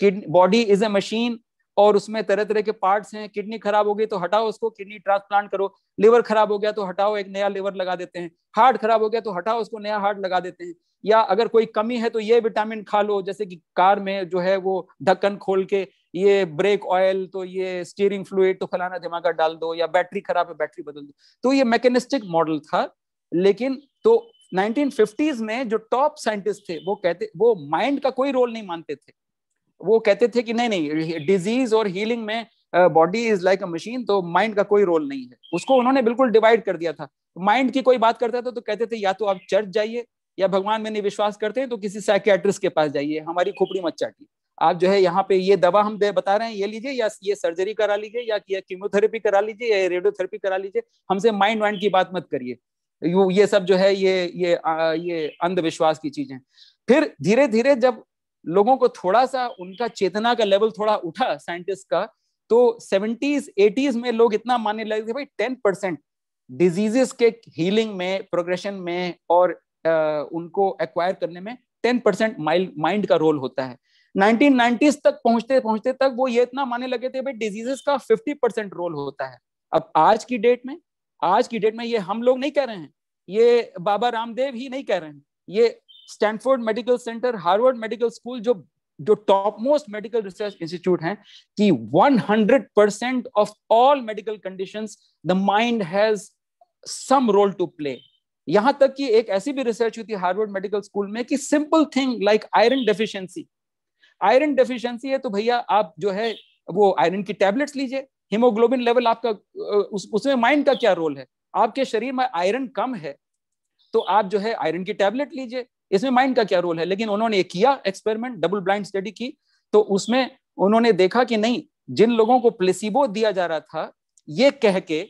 kidney body is a machine और उसमें तरह तरह के पार्ट्स हैं किडनी खराब हो गई तो हटाओ उसको किडनी ट्रांसप्लांट करो लिवर खराब हो गया तो हटाओ एक नया लिवर लगा देते हैं हार्ट खराब हो गया तो हटाओ उसको नया हार्ट लगा देते हैं या अगर कोई कमी है तो ये विटामिन खा लो जैसे कि कार में जो है वो ढक्कन खोल के ये ब्रेक ऑयल तो ये स्टीयरिंग फ्लूड तो फलाना धमाका डाल दो या बैटरी खराब है बैटरी बदल दो तो ये मैकेनिस्टिक मॉडल था लेकिन तो 1950s में जो टॉप साइंटिस्ट थे वो कहते वो माइंड का कोई रोल नहीं मानते थे वो कहते थे कि नहीं नहीं डिजीज और हीलिंग में body is like a machine तो माइंड का कोई रोल नहीं है उसको उन्होंने बिल्कुल डिवाइड कर दिया था माइंड की कोई बात करता था तो कहते थे या तो आप चर्च जाइए या भगवान में नहीं विश्वास करते हैं तो किसी साइकेट्रिस्ट के पास जाइए हमारी खोपड़ी मत चाटिए आप जो है यहाँ पे ये दवा हम दे बता रहे हैं ये लीजिए या ये सर्जरी करा लीजिए या कीमोथेरेपी करा लीजिए या रेडियोथेरेपी करा लीजिए हमसे माइंड वाइंड की बात मत करिए ये सब जो है ये ये आ, ये अंधविश्वास की चीजें फिर धीरे धीरे जब लोगों को थोड़ा सा उनका चेतना का लेवल थोड़ा उठा साइंटिस्ट का तो सेवेंटीज एटीज में लोग इतना मानने लगे थे भाई टेन परसेंट डिजीजेस के हीलिंग में प्रोग्रेशन में और उनको एक्वायर करने में टेन परसेंट माइंड का रोल होता है 1990s तक पहुंचते पहुंचते तक वो ये इतना माने लगे थे भाई डिजीजेस का 50 परसेंट रोल होता है अब आज की डेट में आज की डेट में ये हम लोग नहीं कह रहे हैं ये बाबा रामदेव ही नहीं कह रहे हैं ये Stanford Medical Center Harvard Medical School जो जो top most medical research institute हैं कि 100 percent of all medical conditions the mind has some role to play यहां तक कि एक ऐसी भी रिसर्च हुई थी हार्वर्ड मेडिकल स्कूल में कि simple thing like iron deficiency iron deficiency है तो भैया आप जो है वो आयरन की टैबलेट्स लीजिए हीमोग्लोबिन लेवल आपका उस, उसमें माइंड का क्या रोल है आपके शरीर में आयरन कम है तो आप जो है आयरन की टैबलेट लीजिए इसमें माइंड का क्या रोल है लेकिन उन्होंने ये किया एक्सपेरिमेंट डबल ब्लाइंड स्टडी की तो उसमें उन्होंने देखा कि नहीं जिन लोगों को प्लेसिबो दिया जा रहा था ये कह के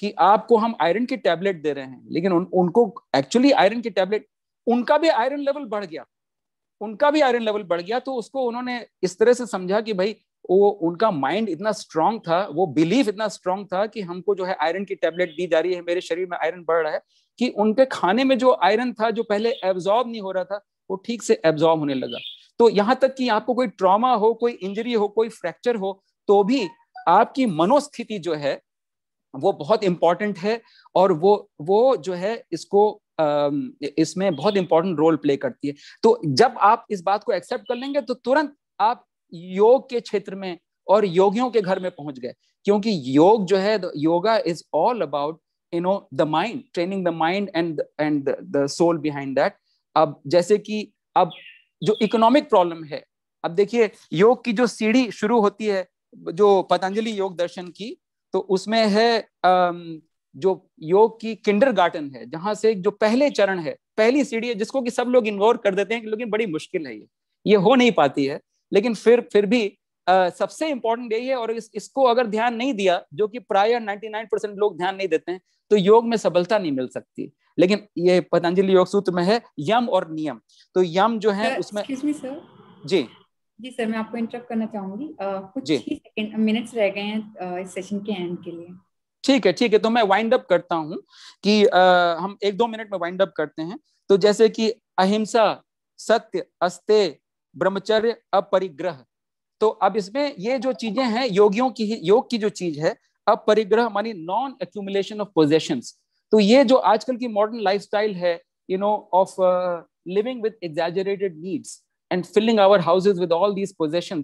कि आपको हम आयरन की टैबलेट दे रहे हैं लेकिन उन, उनको एक्चुअली आयरन की टैबलेट उनका भी आयरन लेवल बढ़ गया उनका भी आयरन लेवल बढ़ गया तो उसको उन्होंने इस तरह से समझा कि भाई वो उनका माइंड इतना स्ट्रांग था वो बिलीफ इतना स्ट्रांग था कि हमको जो है आयरन की टैबलेट दी जा रही है मेरे शरीर में आयरन बढ़ रहा है कि उनके खाने में जो आयरन था जो पहले एब्जॉर्ब नहीं हो रहा था वो ठीक से एब्जॉर्ब होने लगा तो यहाँ तक कि आपको कोई ट्रॉमा हो कोई इंजरी हो कोई फ्रैक्चर हो तो भी आपकी मनोस्थिति जो है वो बहुत इम्पॉर्टेंट है और वो वो जो है इसको इसमें बहुत इंपॉर्टेंट रोल प्ले करती है तो जब आप इस बात को एक्सेप्ट कर लेंगे तो तुरंत आप योग के क्षेत्र में और योगियों के घर में पहुंच गए क्योंकि योग जो है yoga is all about you know the mind training the mind and and the soul behind that अब जैसे कि अब जो इकोनॉमिक प्रॉब्लम है अब देखिए योग की जो सीढ़ी शुरू होती है जो पतंजलि योग दर्शन की तो उसमें है जो योग की किंडर है जहां से जो पहले चरण है पहली सीढ़ी है जिसको कि सब लोग इग्नोर कर देते हैं लेकिन बड़ी मुश्किल है ये ये हो नहीं पाती है लेकिन फिर फिर भी आ, सबसे इंपॉर्टेंट यही है और इस, इसको अगर ध्यान नहीं दिया जो कि प्राय 99 परसेंट लोग ध्यान नहीं देते हैं तो योग में सफलता नहीं मिल सकती लेकिन ये पतंजलि योग सूत्र में है यम और नियम तो यम जो है उसमें जी जी सर मैं आपको इंटरप्ट करना चाहूंगी कुछ ही सेकंड मिनट्स रह गए हैं इस सेशन के एंड के लिए ठीक है ठीक है तो मैं वाइंड अप करता हूं कि आ, हम एक दो मिनट में वाइंड अप करते हैं तो जैसे कि अहिंसा सत्य अस्ते ब्रह्मचर्य अपरिग्रह तो अब इसमें ये जो चीजें हैं योगियों की योग की जो चीज है अपरिग्रह मानी नॉन एक्यूमुलेशन ऑफ पोजेशन तो ये जो आजकल की मॉडर्न लाइफ है you know of living with exaggerated needs and filling our houses with all these possession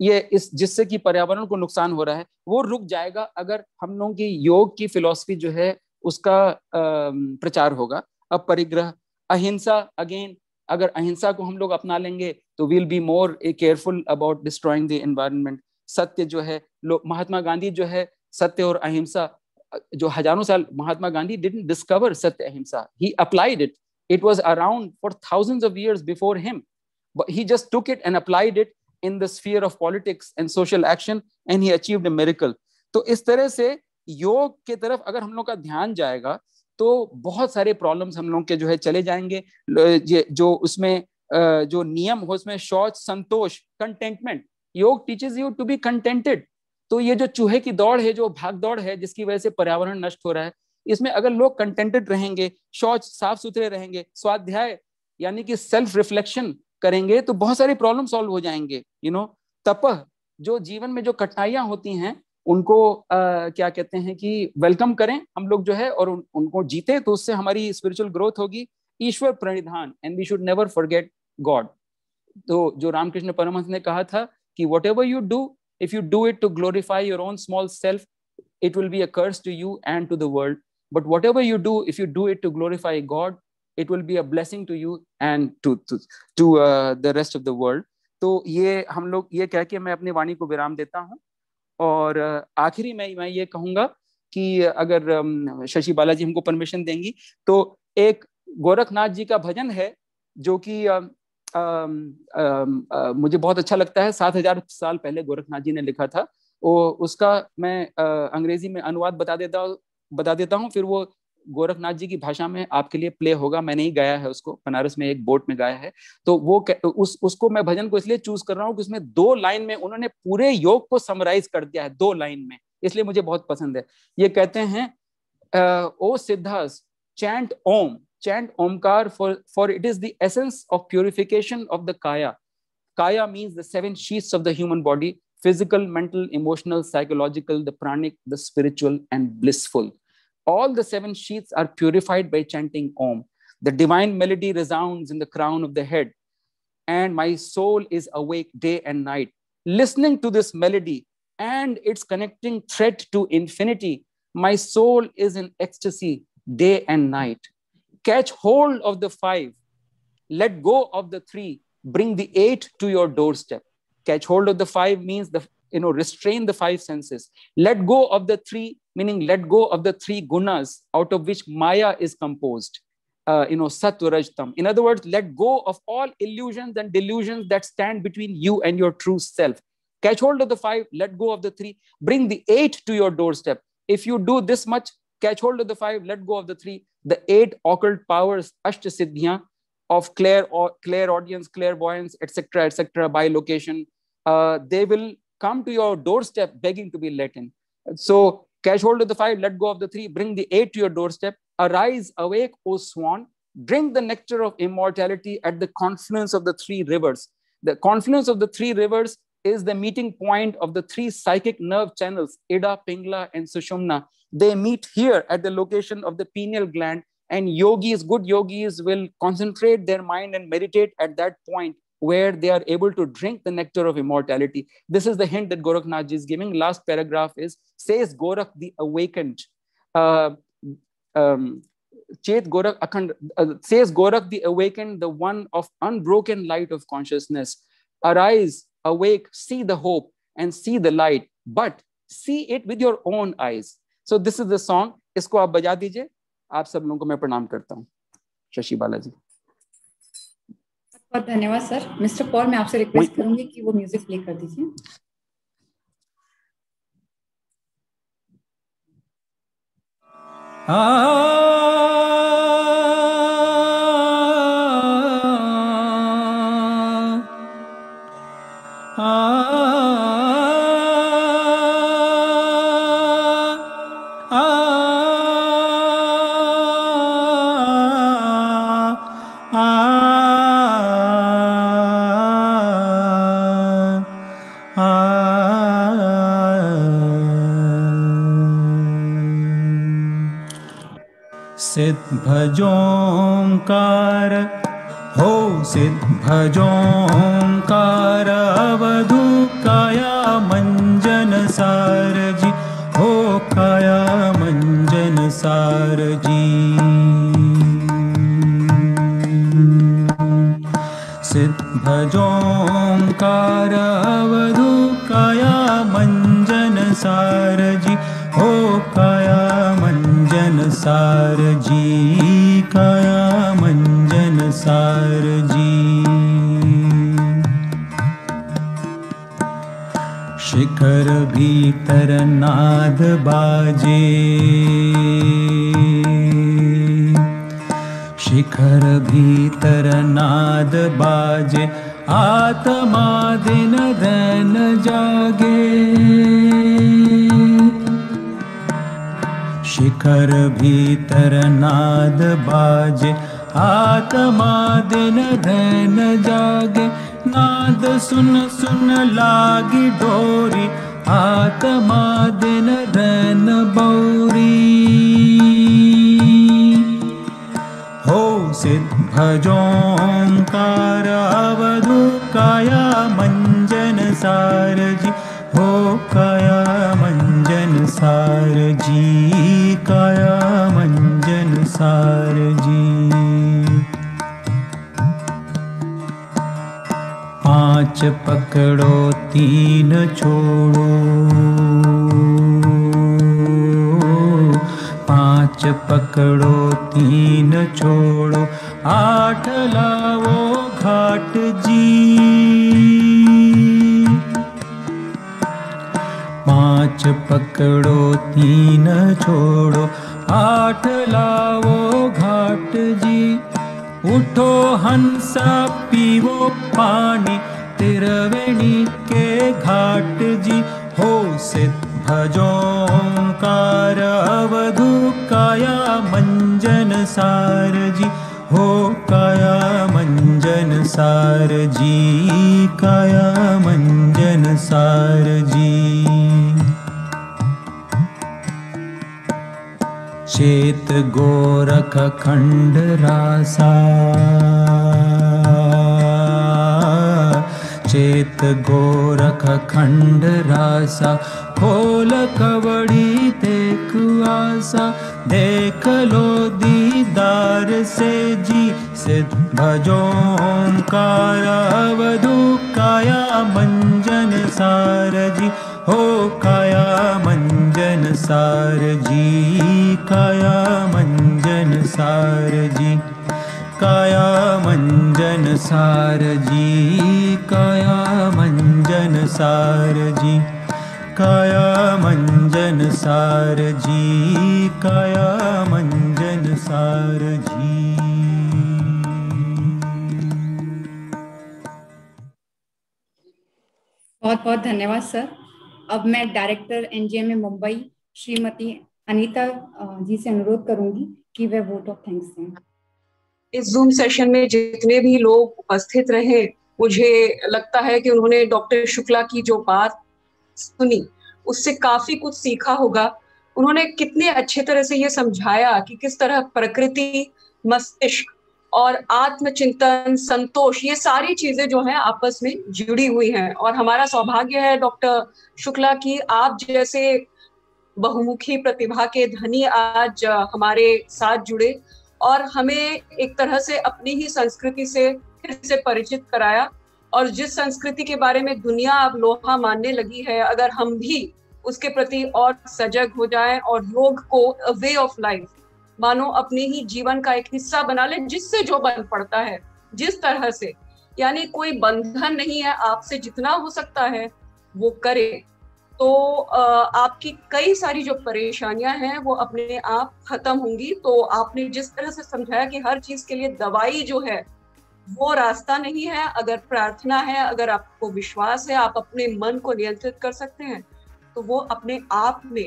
ये इस जिससे कि पर्यावरण को नुकसान हो रहा है वो रुक जाएगा अगर हम लोगों की योग की फिलोसफी जो है उसका प्रचार होगा अब परिग्रह अहिंसा अगेन अगर अहिंसा को हम लोग अपना लेंगे तो we'll be more a careful about destroying the environment सत्य जो है महात्मा गांधी जो है सत्य और अहिंसा जो हजारों साल महात्मा Gandhi didn't discover satya ahimsa he applied it it was around for thousand of years before him But he just took it and applied it in the sphere of politics and social action and he achieved a miracle. तो इस तरह से योग के तरफ अगर हम लोग का ध्यान जाएगा तो बहुत सारे प्रॉब्लम्स हम लोग के जो है चले जाएंगे जो उसमें जो नियम हो उसमें शौच संतोष contentment yoga teaches you to be contented तो ये जो चूहे की दौड़ है जो भाग दौड़ है जिसकी वजह से पर्यावरण नष्ट हो रहा है इसमें अगर लोग कंटेंटेड रहेंगे शौच साफ सुथरे रहेंगे स्वाध्याय यानी कि सेल्फ रिफ्लेक्शन करेंगे तो बहुत सारी प्रॉब्लम सॉल्व हो जाएंगे यू नो तप जो जीवन में जो कठिनाइयां होती हैं उनको आ, क्या कहते हैं कि वेलकम करें हम लोग जो है और उन, उनको जीते तो उससे हमारी स्पिरिचुअल ग्रोथ होगी ईश्वर प्रणिधान and we should never forget God तो जो रामकृष्ण परमहंस ने कहा था कि whatever you do if you do it to glorify your own small self it will be a curse to you and to the world but whatever you do if you do it to glorify God it will be a blessing to you and to to, to uh, the rest of the world तो ये हम लोग ये कह के मैं अपनी वाणी को विराम देता हूँ और uh, आखिरी में मैं ये कहूँगा कि अगर um, शशि बालाजी हमको परमिशन देंगी तो एक गोरखनाथ जी का भजन है जो कि um, um, uh, मुझे बहुत अच्छा लगता है सात हजार साल पहले गोरखनाथ जी ने लिखा था वो उसका मैं uh, अंग्रेजी में अनुवाद बता देता बता देता हूँ फिर वो गोरखनाथ जी की भाषा में आपके लिए प्ले होगा मैंने ही गाया है उसको बनारस में एक बोट में गाया है तो वो उस उसको मैं भजन को इसलिए चूज कर रहा हूँ कि उसमें दो लाइन में उन्होंने पूरे योग को समराइज कर दिया है दो लाइन में इसलिए मुझे बहुत पसंद है ये कहते हैं O Siddhas chant Om chant Omkar for for it is the of purification of the kaya kaya means the seven sheets of the human body physical mental emotional psychological the pranic the spiritual and blissful All the seven sheets are purified by chanting Om. The divine melody resounds in the crown of the head, and my soul is awake day and night. Listening to this melody and its connecting thread to infinity, my soul is in ecstasy day and night. Catch hold of the five, let go of the three, bring the eight to your doorstep. Catch hold of the five means the you know restrain the five senses let go of the three meaning let go of the three gunas out of which maya is composed uh, you know sattvarajtam in other words let go of all illusions and delusions that stand between you and your true self catch hold of the five let go of the three bring the eight to your doorstep if you do this much catch hold of the five let go of the three the eight occult powers ashta of clair or clairaudience clairvoyance etc etc by location uh, they will come to your doorstep begging to be let in. So catch hold of the five, let go of the three, bring the eight to your doorstep. Arise, awake, O swan, drink the nectar of immortality at the confluence of the three rivers. The confluence of the three rivers is the meeting point of the three psychic nerve channels, Ida, Pingala, and Sushumna. They meet here at the location of the pineal gland, and yogis, good yogis, will concentrate their mind and meditate at that point where they are able to drink the nectar of immortality. This is the hint that Goraknath is giving. Last paragraph is, says Gorak the awakened, uh, um, Chet Gorak Akhand, uh, says Gorak the awakened, the one of unbroken light of consciousness. Arise, awake, see the hope and see the light, but see it with your own eyes. So this is the song. इसको आप बजा दीजिए आप सब लोगों को मैं प्रणाम करता हूँ शशि बालाजी बहुत धन्यवाद सर मिस्टर पॉल मैं आपसे रिक्वेस्ट करूंगी कि वो म्यूजिक प्ले कर दीजिए आ हाँ, हाँ, हाँ, भजोंकार हो सिद्ध भजोंकार अवधू काया मंजन जी हो काया मंजन जी सिद्ध भजोंकार अवधू काया मंजन सार जी हो काया मंजन सार जी शिखर भीतरनाद बाजे शिखर भीतरनाद बाजे आत्मान धन जागे शिखर भीतरनाद बाजे आत्मान धन जागे नाद सुन सुन लागी डोरी आत्मा दिन रन बौरी हो सिद्ध भजोकार पकड़ोती न छोड़ो पांच पकड़ोती न छोड़ो आठ लावो घाट जी पांच पकड़ो तीन छोड़ो आठ लावो घाट जी उठो हंसा नीके घाट जी हो सिद्ध भजोम कार अवधु काया मंजन सार जी हो काया मंजन सार जी काया मंजन सार जी चेत गोरख खंड रासा चेत गोर खण्डरासाोल कबडी देख लो दीदार से जी सिद्ध भजो काया वधू काया मञ्जन सार जी हो काया मञ्जन सार जी काया मञ्जन सार जी काया मंजन सार जी काया मंजन सार जी काया मंजन सार जी काया मंजन सार जी बहुत बहुत धन्यवाद सर अब मैं डायरेक्टर एनजीएमए मुंबई श्रीमती अनीता जी से अनुरोध करूंगी कि वे वोट ऑफ थैंक्स दें इस जूम सेशन में जितने भी लोग उपस्थित रहे मुझे लगता है कि उन्होंने डॉक्टर शुक्ला की जो बात सुनी उससे काफी कुछ सीखा होगा उन्होंने कितने अच्छे तरह से ये समझाया कि किस तरह प्रकृति मस्तिष्क और आत्मचिंतन संतोष ये सारी चीजें जो हैं आपस में जुड़ी हुई हैं और हमारा सौभाग्य है डॉक्टर शुक्ला की आप जैसे बहुमुखी प्रतिभा के धनी आज हमारे साथ जुड़े और हमें एक तरह से अपनी ही संस्कृति से फिर से परिचित कराया और जिस संस्कृति के बारे में दुनिया अब लोहा मानने लगी है अगर हम भी उसके प्रति और सजग हो जाए और योग को वे ऑफ लाइफ मानो अपने ही जीवन का एक हिस्सा बना ले जिससे जो बन पड़ता है जिस तरह से यानी कोई बंधन नहीं है आपसे जितना हो सकता है वो करे तो आपकी कई सारी जो परेशानियां हैं वो अपने आप खत्म होंगी तो आपने जिस तरह से समझाया कि हर चीज के लिए दवाई जो है वो रास्ता नहीं है अगर प्रार्थना है अगर आपको विश्वास है आप अपने मन को नियंत्रित कर सकते हैं तो वो अपने आप में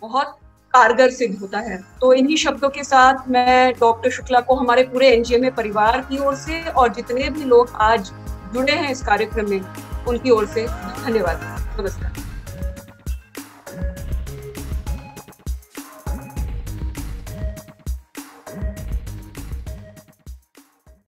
बहुत कारगर सिद्ध होता है तो इन्हीं शब्दों के साथ मैं डॉक्टर शुक्ला को हमारे पूरे में परिवार की ओर से और जितने भी लोग आज जुड़े हैं इस कार्यक्रम में उनकी ओर से धन्यवाद नमस्कार